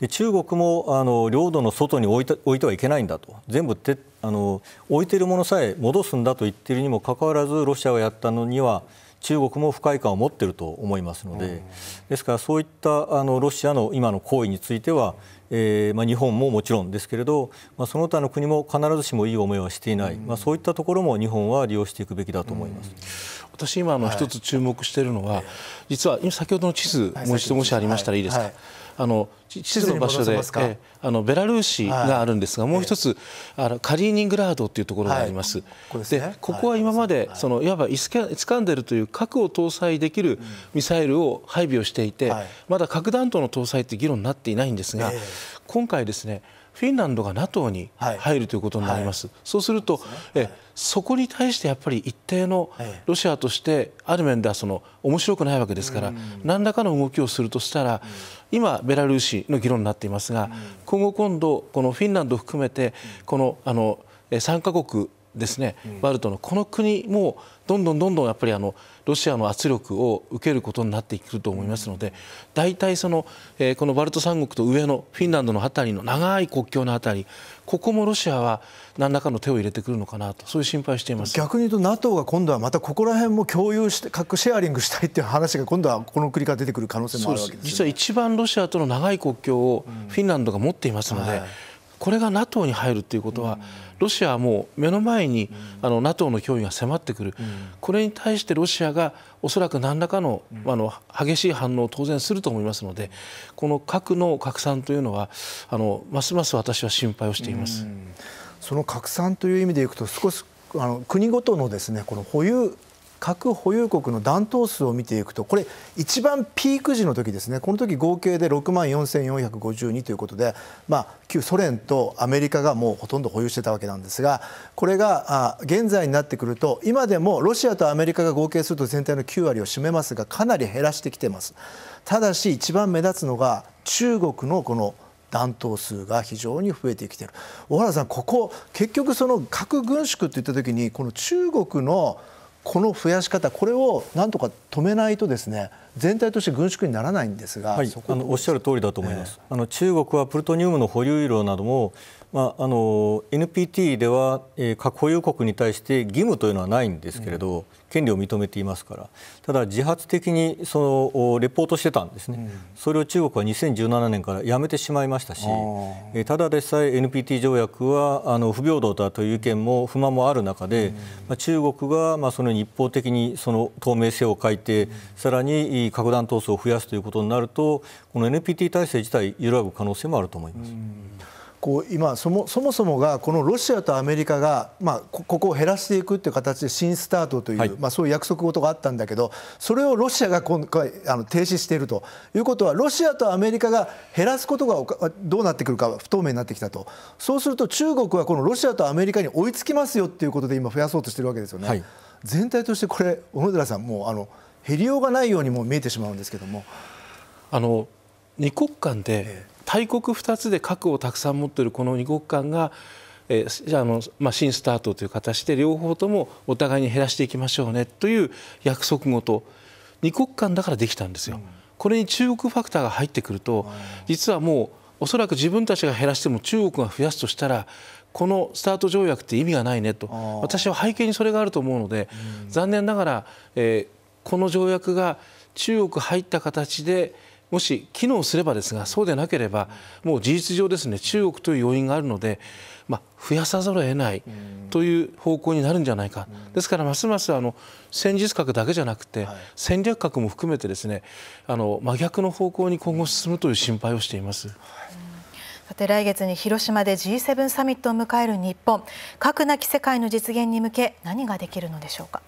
で中国もあの領土の外に置いて置いてはいけないんだと全部てあの置いているものさえ戻すんだと言っているにもかかわらずロシアがやったのには中国も不快感を持っていると思いますので、ですからそういったあのロシアの今の行為については、えーまあ、日本ももちろんですけれど、まあ、その他の国も必ずしもいい思いはしていない、まあ、そういったところも日本は利用していくべきだと思います。私今あの一つ注目しているのは、はい、実は先ほどの地図、もう一度もしありましたらいいですか。はいはいあの地図の場所で、えー、あのベラルーシがあるんですが、はい、もう一つ、あのカリーニングラードというところがあります。はい、こで、ね、ここは今まで、はい、そのいわばイスキャイスカンデルという核を搭載できるミサイルを配備をしていて、まだ核弾頭の搭載って議論になっていないんですが、今回ですねフィンランドが NATO に入るということになります、そうすると、えそこに対してやっぱり一定のロシアとしてある面ではその面白くないわけですから、何らかの動きをするとしたら、今、ベラルーシの議論になっていますが、今後、今度、このフィンランドを含めて、このあの3か国ですね、バルトのこの国もどんどんどんどんやっぱりあのロシアの圧力を受けることになってくると思いますので大体その、えー、このバルト三国と上のフィンランドの辺りの長い国境の辺りここもロシアは何らかの手を入れてくるのかなとそういう心配しています逆に言うと NATO が今度はまたここら辺も共有して核シェアリングしたいっていう話が今度はこの国から出てくる可能性もあるわけです、ねです、実は一番ロシアとの長い国境をフィンランドが持っていますので、うんはいこれが NATO に入るということは、ロシアはもう目の前に、あの NATO の脅威が迫ってくる、これに対してロシアがおそらく何らかの,、あの激しい反応を当然すると思いますのでこの核の拡散というのはあのますます私は心配をしています。その拡散という意味でいくと少しあの国ごとのですねこの保有核保有国の弾頭数を見ていくとこれ一番ピーク時の時ですねこの時合計で6万4452ということで、まあ、旧ソ連とアメリカがもうほとんど保有してたわけなんですがこれが現在になってくると今でもロシアとアメリカが合計すると全体の9割を占めますがかなり減らしてきてます。ただし一番目立つのが中国のこの弾頭数が非常に増えてきている小原さんここ結局その核軍縮といった時にこの中国のこの増やし方これをなんとか止めないとですね全体として軍縮にならないんですが、はい、あのおっしゃる通りだと思います、えー、あの中国はプルトニウムの保有量などもまあ、あの NPT では、えー、核保有国に対して義務というのはないんですけれど、うん、権利を認めていますからただ自発的にそのレポートしてたんですね、うん、それを中国は2017年からやめてしまいましたし、えー、ただでさえ NPT 条約はあの不平等だという意見も不満もある中で、うん、まあ、中国がまあその一方的にその透明性を欠いて、さらに核弾頭数を増やすということになるとこの NPT 体制自体揺らぐ可能性もあると思います。こう今そもそもそもがこのロシアとアメリカが、まあ、ここを減らしていくという形で新スタートという、はい、まあ、そういう約束事があったんだけどそれをロシアが今回あの停止しているということはロシアとアメリカが減らすことがどうなってくるか不透明になってきたとそうすると中国はこのロシアとアメリカに追いつきますよということで今増やそうとしているわけですよね。はい、全体としてこれ小野寺さんもうあの減りようがないようにも見えてしまうんですけども。あの二国間で、ええ大国2つで核をたくさん持っているこの2国間が、えーあのまあ、新スタートという形で両方ともお互いに減らしていきましょうねという約束事2国間だからできたんですよ。うん、これに中国ファクターが入ってくると、うん、実はもうおそらく自分たちが減らしても中国が増やすとしたらこのスタート条約って意味がないねと私は背景にそれがあると思うので、うん、残念ながら、えー、この条約が中国入った形でもし機能すればですがそうでなければもう事実上ですね中国という要因があるので、まあ、増やさざるを得ないという方向になるんじゃないかですからますますあの戦術核だけじゃなくて戦略核も含めてですねあの真逆の方向に今後進むという心配をしています。さて来月に広島で G7 サミットを迎える日本核なき世界の実現に向け何ができるのでしょうか。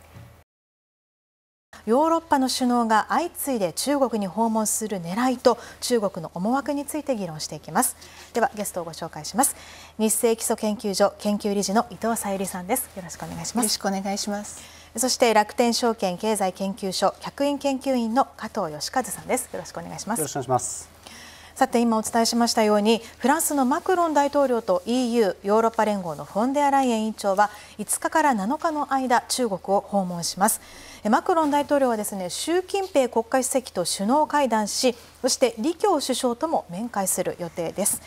ヨーロッパの首脳が相次いで中国に訪問する狙いと中国の思惑について議論していきますではゲストをご紹介します日清基礎研究所研究理事の伊藤さゆりさんですよろしくお願いしますよろしくお願いしますそして楽天証券経済研究所客員研究員の加藤義和さんです。よろしくお願いします。よろしくお願いします。さて今お伝えしましたようにフランスのマクロン大統領と EU ヨーロッパ連合のフォンデアライエン委員長は5日から7日の間中国を訪問しますマクロン大統領はですね習近平国家主席と首脳会談しそして李強首相とも面会する予定です。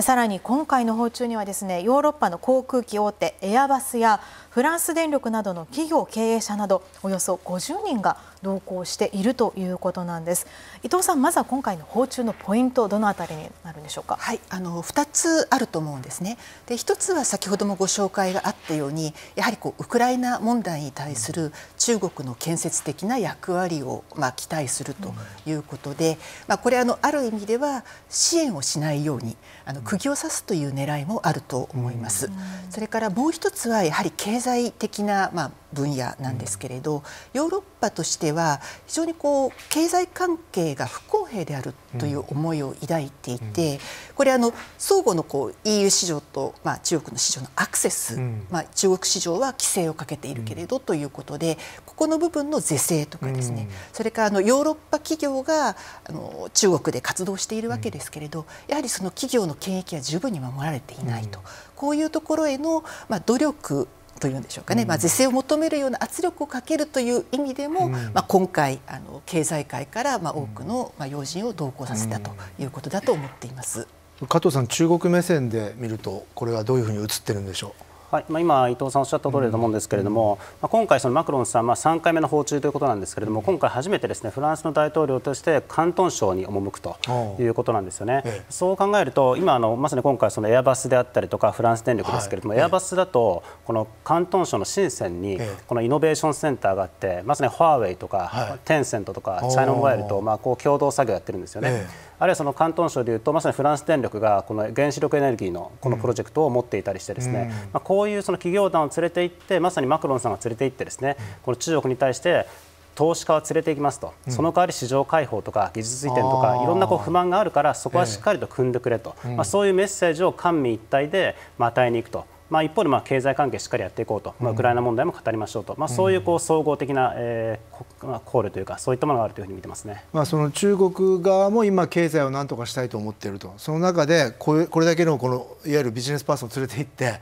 さらに今回の訪中にはですねヨーロッパの航空機大手エアバスやフランス電力などの企業経営者などおよそ50人が同行しているということなんです伊藤さんまずは今回の訪中のポイントどのあたりになるんでしょうかはいあの2つあると思うんですねで1つは先ほどもご紹介があったようにやはりこうウクライナ問題に対する中国の建設的な役割をまあ期待するということで、まあこれあのある意味では支援をしないようにあの釘を刺すという狙いもあると思います、それからもう一つはやはり経済的なまあ分野なんですけれど、ヨーロッパとしては非常にこう経済関係が不公平であるという思いを抱いていて、これあの相互のこう EU 市場と、まあ、中国の市場のアクセス、まあ、中国市場は規制をかけているけれどということでここの部分の是正とかですね、それからあのヨーロッパ企業があの中国で活動しているわけですけれど、やはりその企業の権益は十分に守られていないと、こういうところへの、まあ、努力というんでしょうかね、まあ、是正を求めるような圧力をかけるという意味でも、まあ、今回あの経済界からまあ多くのまあ要人を同行させたということだと思っています。加藤さん中国目線で見るとこれはどういうふうに映ってるんでしょうはいまあ、今、伊藤さんおっしゃった通りだと思うんですけれども、まあ、今回、マクロンさん、まあ、3回目の訪中ということなんですけれども、今回初めてですねフランスの大統領として広東省に赴くということなんですよね、そう考えると、今あの、まさに今回、エアバスであったりとか、フランス電力ですけれども、はい、エアバスだと、この広東省の深センに、このイノベーションセンターがあって、まさにファーウェイとか、はい、テンセントとか、チャイナモバイルと、まあ、こう共同作業やってるんですよね。あるいはその広東省でいうとまさにフランス電力がこの原子力エネルギーのこのプロジェクトを持っていたりしてですね、まあ、こういうその企業団を連れて行ってまさにマクロンさんが連れて行ってですねこの中国に対して投資家は連れていきますと、その代わり市場開放とか技術移転とか、いろんなこう不満があるから、そこはしっかりと組んでくれと、まあ、そういうメッセージを官民一体でま与えにいくと、まあ、一方でまあ経済関係しっかりやっていこうと、まあ、ウクライナ問題も語りましょうと、まあ、そういうこう総合的な、えー、考慮というか、そういったものがあるというふうに見てますね、まあ、その中国側も今、経済をなんとかしたいと思っていると、その中でこれこれだけのこのいわゆるビジネスパーソンを連れて行って、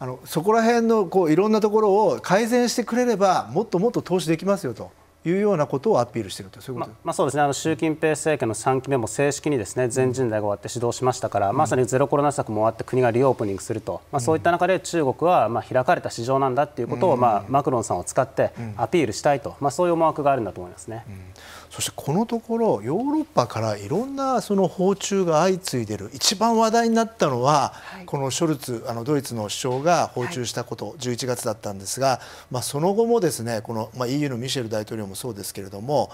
あのそこら辺のこういろんなところを改善してくれれば、もっともっと投資できますよと。いうようなことをアピールしているとそういうこと、ま、まあ、そうですねあの習近平政権の3期目も正式にですね全人代が終わって指導しましたから、うん、まさにゼロコロナ策も終わって国がリオープニングすると、まあ、そういった中で中国はまあ開かれた市場なんだということを、まあ、マクロンさんを使ってアピールしたいと、まあ、そういう思惑があるんだと思いますね。うんそしてこのところヨーロッパからいろんなその訪中が相次いでる一番話題になったのは、はい、このショルツあのドイツの首相が訪中したこと、はい、11月だったんですが、まあ、その後もですねこの、まあ、EU のミシェル大統領もそうですけれども、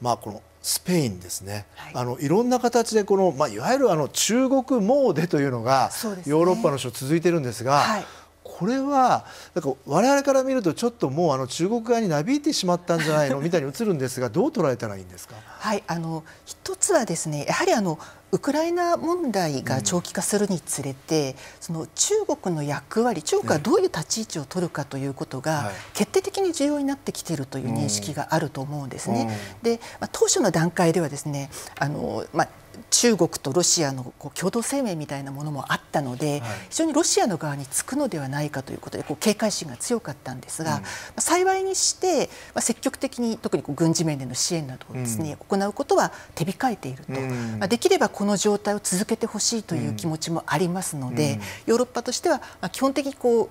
まあ、このスペインですね、はい、あのいろんな形でこの、まあ、いわゆるあの中国詣でというのがヨーロッパの相続いてるんですが。これはなんか我々から見るとちょっともうあの中国側になびいてしまったんじゃないのみたいに映るんですがどう捉えたらいいんですか。はいあの一つはですねやはりあのウクライナ問題が長期化するにつれて、うん、その中国の役割中国がどういう立ち位置を取るかということが、決定的に重要になってきているという認識があると思うんですね。うん、で、まあ、当初の段階ではですねあの、まあ中国とロシアのこう共同声明みたいなものもあったので、はい、非常にロシアの側につくのではないかということでこう警戒心が強かったんですが、うん、幸いにして、まあ、積極的に特にこう軍事面での支援などをですね、うん、行うことは手控えていると、まあ、できればこの状態を続けてほしいという気持ちもありますので、ヨーロッパとしては、まあ、基本的にこう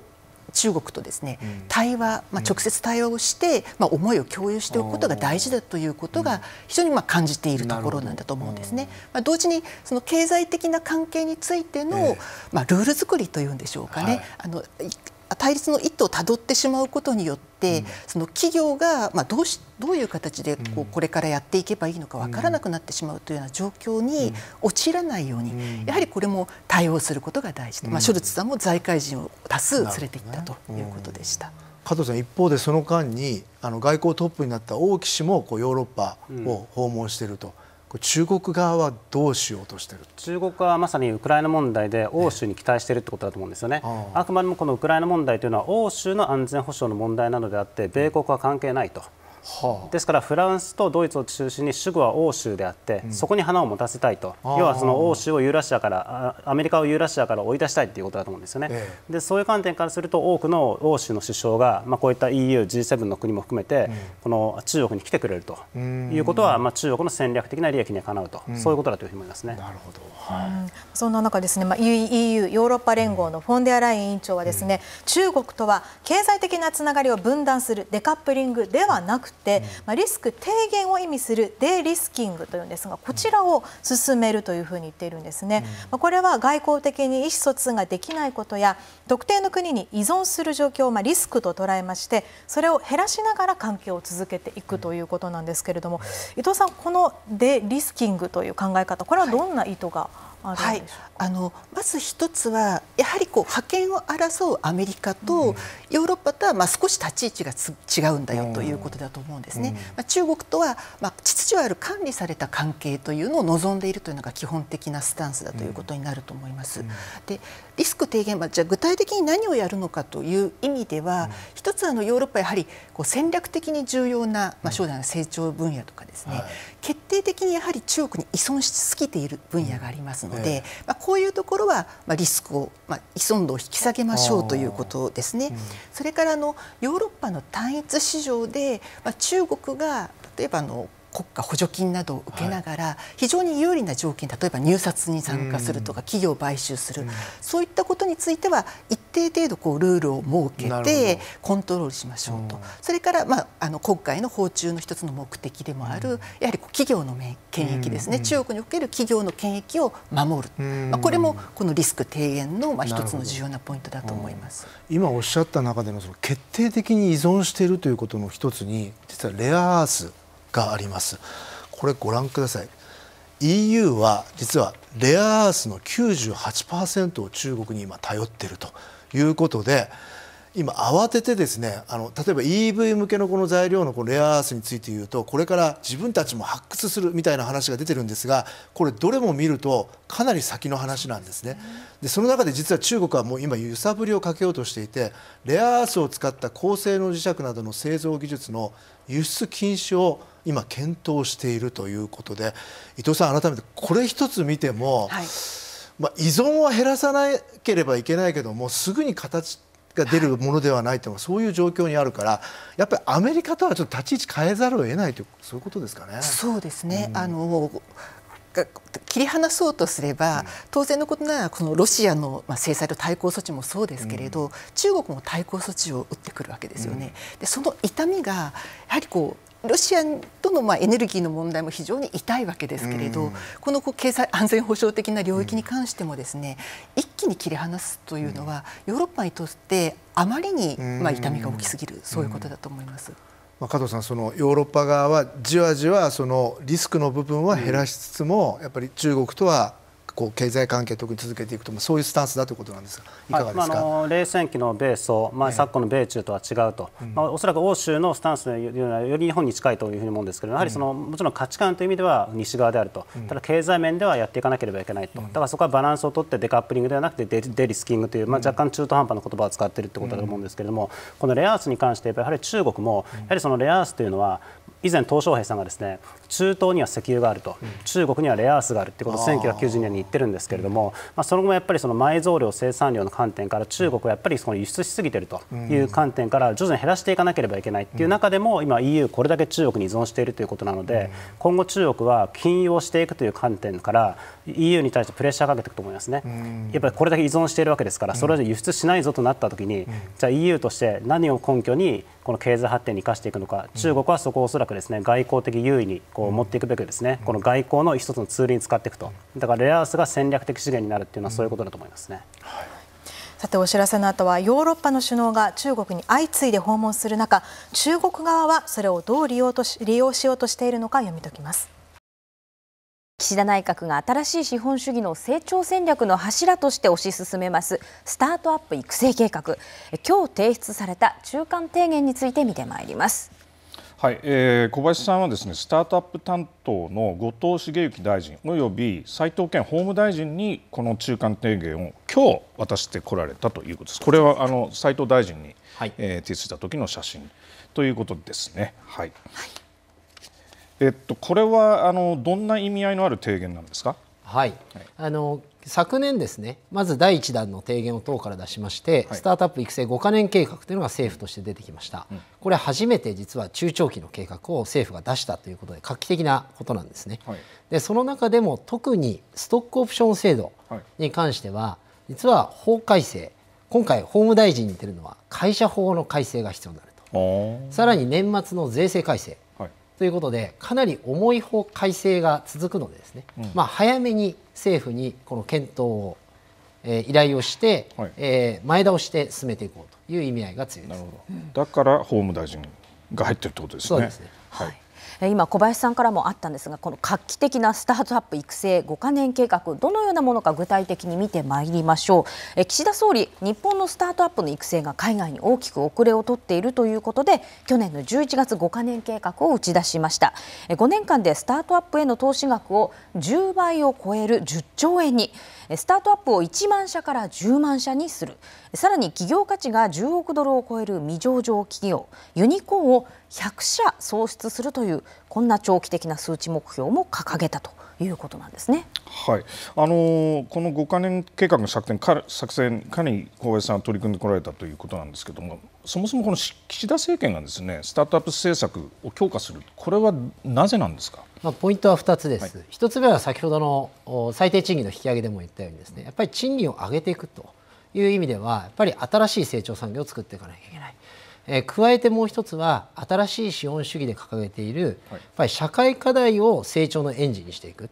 中国とですね、対話、まあ、直接対話をして、まあ、思いを共有しておくことが大事だということが非常にまあ感じているところなんだと思うんですね。まあ、同時にその経済的な関係についての、まあ、ルール作りというんでしょうかね、あの対立の一途をたどってしまうことによって、うん、その企業が、まあ、どうしどういう形でこうこれからやっていけばいいのか分からなくなってしまうというような状況に陥らないように、うん、やはりこれも対応することが大事で、うん、まあ、ショルツさんも財界人を多数連れていったということでした。加藤さん一方でその間にあの外交トップになった王毅氏もこうヨーロッパを訪問していると。中国側はどうしようとしてる中国はまさにウクライナ問題で欧州に期待しているということだと思うんですよね、あくまでもこのウクライナ問題というのは、欧州の安全保障の問題なのであって、米国は関係ないと、ですからフランスとドイツを中心に主語は欧州であって、うん、そこに花を持たせたいと要はその欧州をユーラシアからアメリカをユーラシアから追い出したいということだと思うんですよね、ええ、でそういう観点からすると多くの欧州の首相が、まあ、こういった EU、G7 の国も含めて、うん、この中国に来てくれるということは、まあ、中国の戦略的な利益にはかなうと、うん、そういうことだというふうに思いますね。なるほど、はい、そんな中ですね、まあ、EU ヨーロッパ連合のフォンデアライン委員長はですね、中国とは経済的なつながりを分断するデカップリングではなく、まあ、リスク低減を意味するデリスキングというんですがこちらを進めるというふうに言っているんですね。まあ、これは外交的に意思疎通ができないことや特定の国に依存する状況を、まあ、リスクと捉えましてそれを減らしながら関係を続けていくということなんですけれども伊藤さん、このデリスキングという考え方これはどんな意図が、はいはい、あのまず一つはやはりこう覇権を争うアメリカと、ヨーロッパとはまあ少し立ち位置が違うんだよということだと思うんですね。うん、まあ、中国とは、まあ、秩序ある管理された関係というのを望んでいるというのが基本的なスタンスだということになると思います。うん、でリスク低減はじゃあ具体的に何をやるのかという意味では、うん、一つあのヨーロッパやはりこう戦略的に重要な、まあ、将来の成長分野とかですね、うんはい、決定的にやはり中国に依存しすぎている分野がありますので、うんえー、まあ、こういうところは、まあ、リスクを、まあ、依存度を引き下げましょうということですね。それからあのヨーロッパの単一市場で、まあ、中国が例えばあの国家補助金などを受けながら、非常に有利な条件例えば入札に参加するとか、企業を買収する、そういったことについては一定程度こうルールを設けてコントロールしましょうと、それから、まあ、あの国会の訪中の一つの目的でもある、やはり企業の権益ですね、中国における企業の権益を守る、まあ、これもこのリスク低減の、まあ、一つの重要なポイントだと思います、今おっしゃった中でのその決定的に依存しているということの一つに実はレアアースがありますこれご覧ください EU は実はレアアースの98%を中国に今頼っているということで今慌ててですねあの例えば EV 向けのこの材料のこのレアアースについて言うとこれから自分たちも発掘するみたいな話が出てるんですがこれどれも見るとかなり先の話なんですねでその中で実は中国はもう今揺さぶりをかけようとしていてレアアースを使った高性能磁石などの製造技術の輸出禁止を今検討しているということで伊藤さん、改めてこれ一つ見ても、はい、まあ、依存は減らさなければいけないけどもすぐに形が出るものではないというのはそういう状況にあるからやっぱりアメリカとはちょっと立ち位置変えざるを得ないというそういうことですかね。そうですね、うん、あの切り離そうとすれば、当然のことならこのロシアの制裁と対抗措置もそうですけれど、中国も対抗措置を打ってくるわけですよね。でその痛みがやはりこうロシアとのまあエネルギーの問題も非常に痛いわけですけれど、このこう経済安全保障的な領域に関してもですね、一気に切り離すというのは、ヨーロッパにとってあまりにまあ痛みが大きすぎる、そういうことだと思います。まあ、加藤さんそのヨーロッパ側はじわじわそのリスクの部分は減らしつつも、やっぱり中国とはこう経済関係特に続けていくと、そういうスタンスだということなんですがいかがですか、まあ、あの冷戦期の米ソ、まあ、昨今の米中とは違うと、ええ、まあ、おそらく欧州のスタンスというのはより日本に近いというふうに思うんですけどやはりその、もちろん価値観という意味では西側であると、ただ経済面ではやっていかなければいけないと、だからそこはバランスを取ってデカップリングではなくてデデリスキングという、まあ、若干中途半端な言葉を使っているということだと思うんですけれども、このレアアースに関してやはり中国もやはりそのレアアースというのは以前、鄧小平さんがですね中東には石油があると、中国にはレアアースがあるってことを1990年に言ってるんですけれども、まあ、その後もやっぱりその埋蔵量、生産量の観点から中国はやっぱりその輸出しすぎてるという観点から徐々に減らしていかなければいけないっていう中でも、今、EU、これだけ中国に依存しているということなので、今後、中国は金融をしていくという観点から、EU に対してプレッシャーかけていくと思いますね。やっぱりこれだけ依存しているわけですから、それで輸出しないぞとなったときに、じゃあ EU として何を根拠にこの経済発展に生かしていくのか、中国はそこをおそらくですね外交的優位にこう持っていくべくですね、この外交の一つのツールに使っていくとだからレアアースが戦略的資源になるっていうのはそういうことだと思いますね。さてお知らせの後はヨーロッパの首脳が中国に相次いで訪問する中中国側はそれをどう利用とし利用しようとしているのか読み解きます岸田内閣が新しい資本主義の成長戦略の柱として推し進めますスタートアップ育成計画今日提出された中間提言について見てまいりますはい、えー、小林さんはですねスタートアップ担当の後藤茂之大臣および斉藤健法務大臣にこの中間提言を今日渡してこられたということです。これはあの斉藤大臣に、はいえー、提出した時の写真ということですね。はい。はい、えっとこれはあのどんな意味合いのある提言なんですか。はい。はい、あの昨年ですねまず第1弾の提言を党から出しまして、はい、スタートアップ育成5か年計画というのが政府として出てきました、うん、これ初めて実は中長期の計画を政府が出したということで画期的なことなんですね、はい、でその中でも特にストックオプション制度に関しては、実は法改正今回法務大臣に出るのは会社法の改正が必要になるとさらに年末の税制改正ということでかなり重い法改正が続くのでですね、うん、まあ、早めに政府にこの検討を、えー、依頼をして、はい、えー、前倒して進めていこうという意味合いが強いです。なるほどだから法務大臣が入ってるってことですね。そうですねはい今小林さんからもあったんですがこの画期的なスタートアップ育成5か年計画どのようなものか具体的に見てまいりましょう岸田総理日本のスタートアップの育成が海外に大きく遅れを取っているということで去年の11月5か年計画を打ち出しました5年間でスタートアップへの投資額を10倍を超える10兆円にスタートアップを1万社から10万社にするさらに企業価値が10億ドルを超える未上場企業ユニコーンを100社創出するというこんな長期的な数値目標も掲げたということなんですね、はいあのー、この5か年計画の作戦か作戦かなり小林さん取り組んでこられたということなんですけれどもそもそもこの岸田政権がですねスタートアップ政策を強化するこれはなぜなんですかまあ、ポイントは2つです、はい、1つ目は先ほどの最低賃金の引き上げでも言ったようにですねやっぱり賃金を上げていくという意味ではやっぱり新しい成長産業を作っていかなきゃいけない。えー、加えてもう1つは新しい資本主義で掲げている、やっぱり社会課題を成長のエンジンにしていく、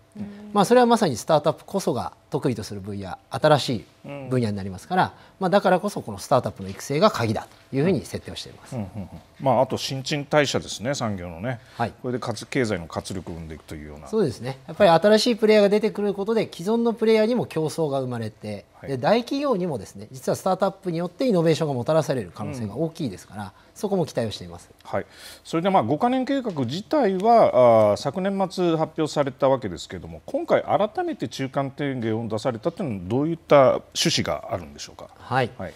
まあ、それはまさにスタートアップこそが得意とする分野新しい分野になりますから、うん、まあ、だからこそこのスタートアップの育成が鍵だというふうに設定をしています、うんうんうんまあ、あと新陳代謝ですね産業のね、はい、これで経済の活力を生んでいくというようなそうですねやっぱり新しいプレイヤーが出てくることで既存のプレイヤーにも競争が生まれて、はい、で大企業にもですね実はスタートアップによってイノベーションがもたらされる可能性が大きいですから、うんそこも期待をしています、はい、それでまあ5か年計画自体はあ昨年末発表されたわけですけれども今回、改めて中間提言を出されたというのはどういった趣旨があるんでしょうか、はい、はい、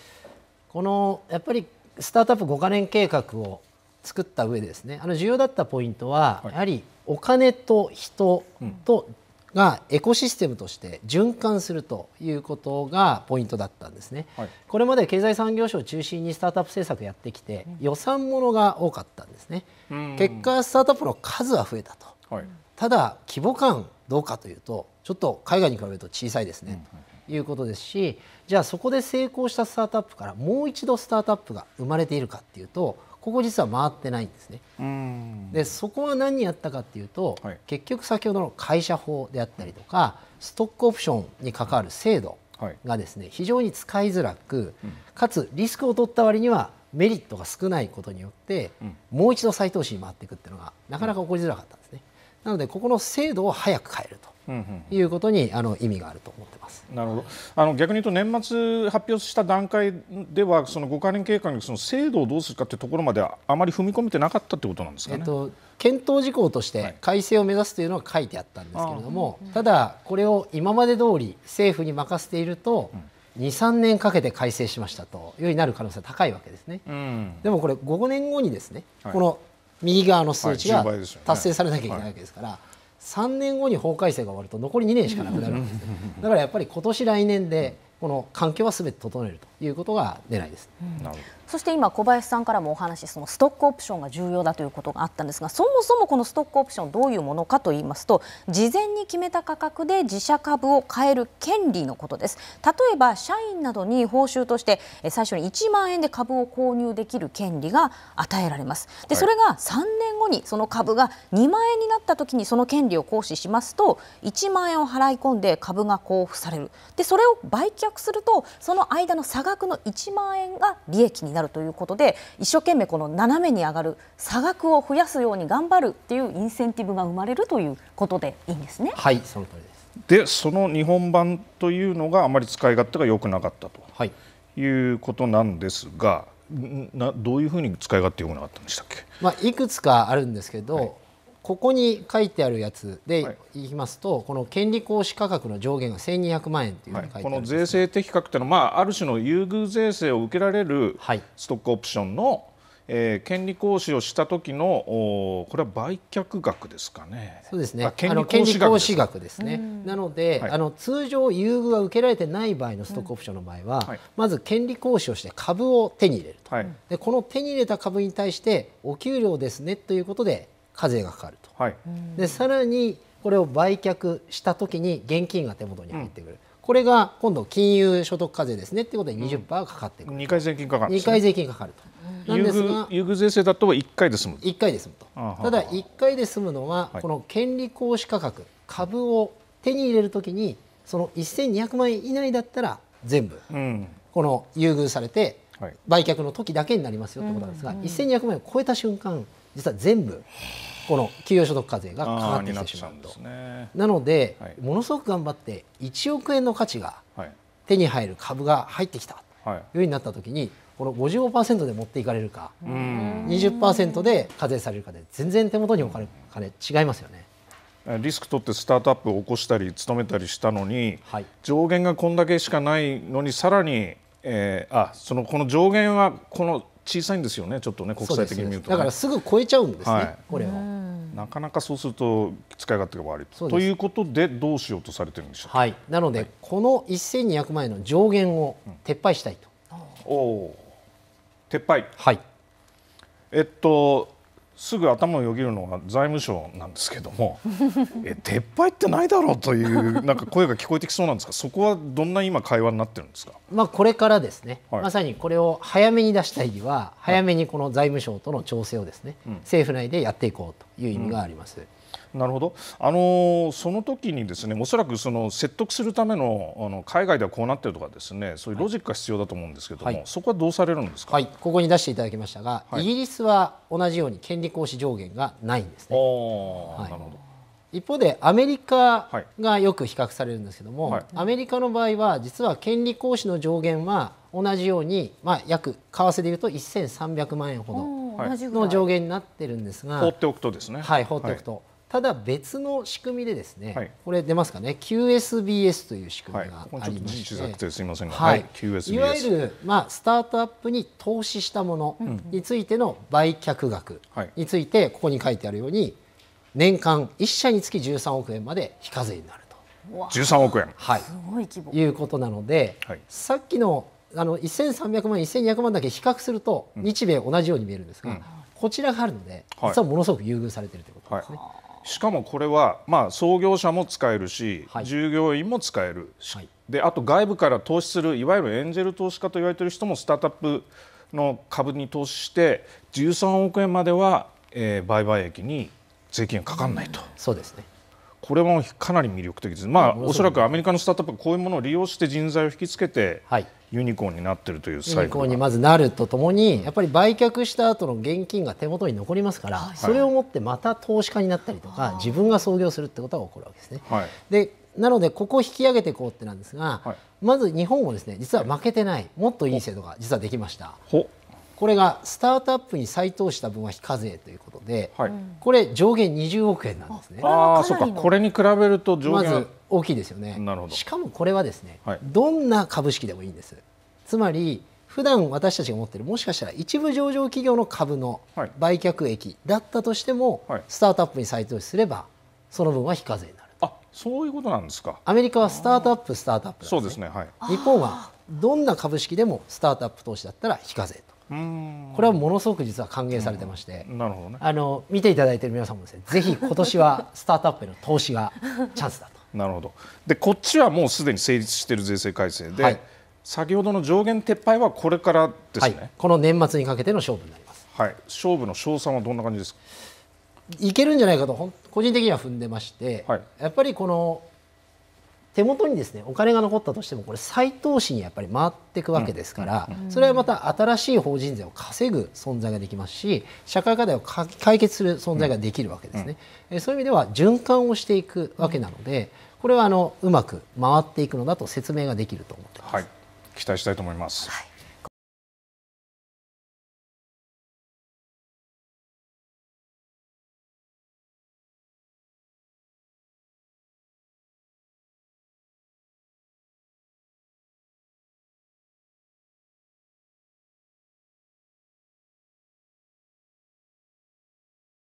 このやっぱりスタートアップ5か年計画を作った上でですねあの重要だったポイントは、はい、やはりお金と人とがエコシステムとして循環するということがポイントだったんですね、はい、これまで経済産業省を中心にスタートアップ政策やってきて予算ものが多かったんですね、うん、結果スタートアップの数は増えたと、はい、ただ規模感どうかというとちょっと海外に比べると小さいですね、ということですしじゃあそこで成功したスタートアップからもう一度スタートアップが生まれているかっていうとここ実は回ってないんですね。でそこは何やったかっていうと、はい、結局先ほどの会社法であったりとかストックオプションに関わる制度がですね、はい、非常に使いづらく、かつリスクを取った割にはメリットが少ないことによって、うん、もう一度再投資に回っていくっていうのがなかなか起こりづらかったんですね。なのでここの制度を早く変えると。いうことに、あの意味があると思ってます。なるほど。あの逆に言うと年末発表した段階ではその5カ年計画その制度をどうするかというところまではあまり踏み込めてなかったということなんですか、ね、えっと検討事項として改正を目指すというのは書いてあったんですけれども、はい、ただこれを今まで通り政府に任せていると。うん23年かけて改正しましたというようになる可能性高いわけですね、うん、でもこれ5年後にですね、はい、この右側の数値が達成されなきゃいけないわけですから、はいはい3年後に法改正が終わると残り2年しかなくなるんですだからやっぱり今年来年でこの環境はすべて整えるということが狙いです。なるほどそして今、小林さんからもお話そのストックオプションが重要だということがあったんですがそもそもこのストックオプションどういうものかと言いますと事前に決めた価格で自社株を買える権利のことです例えば社員などに報酬として最初に1万円で株を購入できる権利が与えられますで、それが3年後にその株が2万円になった時にその権利を行使しますと1万円を払い込んで株が交付されるでそれを売却するとその間の差額の1万円が利益になるなるということで一生懸命この斜めに上がる差額を増やすように頑張るっていうインセンティブが生まれるということでいいんですね。はいその通りですでその日本版というのがあまり使い勝手が良くなかったと、はい、いうことなんですがなどういうふうに使い勝手良くなかったんでしたっけ、まあ、いくつかあるんですけど、はいここに書いてあるやつで言いますと、はい、この権利行使価格の上限が1200万円というのが、ねはい、この税制適格というのは、まあ、ある種の優遇税制を受けられるストックオプションの、はい、えー、権利行使をした時のおこれは売却額ですかね。そうですね。あ権利行使額ですね。なので、はい、あの通常優遇が受けられてない場合のストックオプションの場合は、うんはい、まず権利行使をして株を手に入れると、はい、でこの手に入れた株に対してお給料ですねということで課税がかかると、はい、でさらにこれを売却した時に現金が手元に入ってくる、うん、これが今度金融所得課税ですねってことで20%かかってくる、うん、2回税金かかる、ね、2回税金かかると、なんですが優遇税制だと1回で済む1回で済むとただ1回で済むのは、この権利行使価格株を手に入れるときにその1200万円以内だったら全部、うん、この優遇されて売却の時だけになりますよってことなんですが、うんうん、1200万円を超えた瞬間実は全部この給与所得課税がかかってきてしまうと。なね、なので、はい、ものすごく頑張って1億円の価値が手に入る株が入ってきたというふうになった時に、この55%で持っていかれるか、ー20%で課税されるかで、全然手元にお金違いますよね。リスク取ってスタートアップを起こしたり勤めたりしたのに、はい、上限がこんだけしかないのにさらに、えー、あそのこの上限はこの小さいんですよねちょっとね国際的に見ると、ね、だからすぐ超えちゃうんですね、はい、これを。なかなかそうすると使い勝手が悪いということでどうしようとされてるんでしょうはい、なので、はい、この1200万円の上限を撤廃したいと。うん、お撤廃はいえっとすぐ頭をよぎるのは財務省なんですけども <laughs> え撤廃ってないだろうというなんか声が聞こえてきそうなんですがそこはどんな今会話になってるんですか、まあ、これからですね、はい、まさにこれを早めに出したいには早めにこの財務省との調整をですね、はい、政府内でやっていこうという意味があります。うんなるほどあのその時にですねおそらくその説得するためのあの海外ではこうなってるとかですねそういうロジックが必要だと思うんですけども、はい、そこはどうされるんですか、はい、ここに出していただきましたが、はい、イギリスは同じように権利行使上限がないんですね。はい、なるほど一方でアメリカがよく比較されるんですけども、はい、アメリカの場合は実は権利行使の上限は同じように、まあ、約為替でいうと1300万円ほどの上限になってるんですが、放っておくとですねはい放っておくと、はい、ただ別の仕組みでですね、はい、これ出ますかね QSBS という仕組みがありまして、はい、てすみませんが、はい、いわゆる、まあ、スタートアップに投資したものについての売却額について、ここに書いてあるように年間1社につき13億円まで非課税になると13億円、はい、すごい規模いうことなので、さっきのあの1300万1200万だけ比較すると日米同じように見えるんですが、うん、こちらがあるので実はものすごく優遇されているということですね。しかもこれは、まあ、創業者も使えるし、はい、従業員も使える、はい、であと外部から投資するいわゆるエンジェル投資家と言われている人もスタートアップの株に投資して13億円までは、えー、売買益に税金がかかんないと、うそうですねこれもかなり魅力的です、まあ、おそらくアメリカのスタートアップはこういうものを利用して人材を引きつけて、はい、ユニコーンになってるというユニコーンにまずなるとともにやっぱり売却した後の現金が手元に残りますから、はい、それを持ってまた投資家になったりとか自分が創業するってことが起こるわけですね。はい、でなのでここを引き上げていこうってなんですが、はい、まず日本もですね実は負けてないもっといい制度が実はできました。ほこれがスタートアップに再投資した分は非課税ということで、はい、これ上限20億円なんですね。ああ、そうか。これに比べると上限まず大きいですよね。なるほど。しかもこれはですね、はい、どんな株式でもいいんです。つまり普段私たちが持っているもしかしたら一部上場企業の株の売却益だったとしても、はい、スタートアップに再投資すればその分は非課税になる。あ、そういうことなんですか。アメリカはスタートアップスタートアップ、ね、そうですね。はい。日本はどんな株式でもスタートアップ投資だったら非課税。これはものすごく実は歓迎されてまして、うん、なるほどね、あの見ていただいている皆さんもですねぜひ今年はスタートアップへの投資がチャンスだと。<laughs> なるほどでこっちはもうすでに成立している税制改正で、はい、先ほどの上限撤廃はこれからですね、はい、この年末にかけての勝負になります、はい、勝負の勝算はどんな感じですかいけるんじゃないかと個人的には踏んでまして、はい、やっぱりこの手元にですねお金が残ったとしてもこれ再投資にやっぱり回っていくわけですから、それはまた新しい法人税を稼ぐ存在ができますし社会課題を解決する存在ができるわけですね、そういう意味では循環をしていくわけなのでこれはあのうまく回っていくのだと説明ができると思ってます、はい、期待したいと思います。はい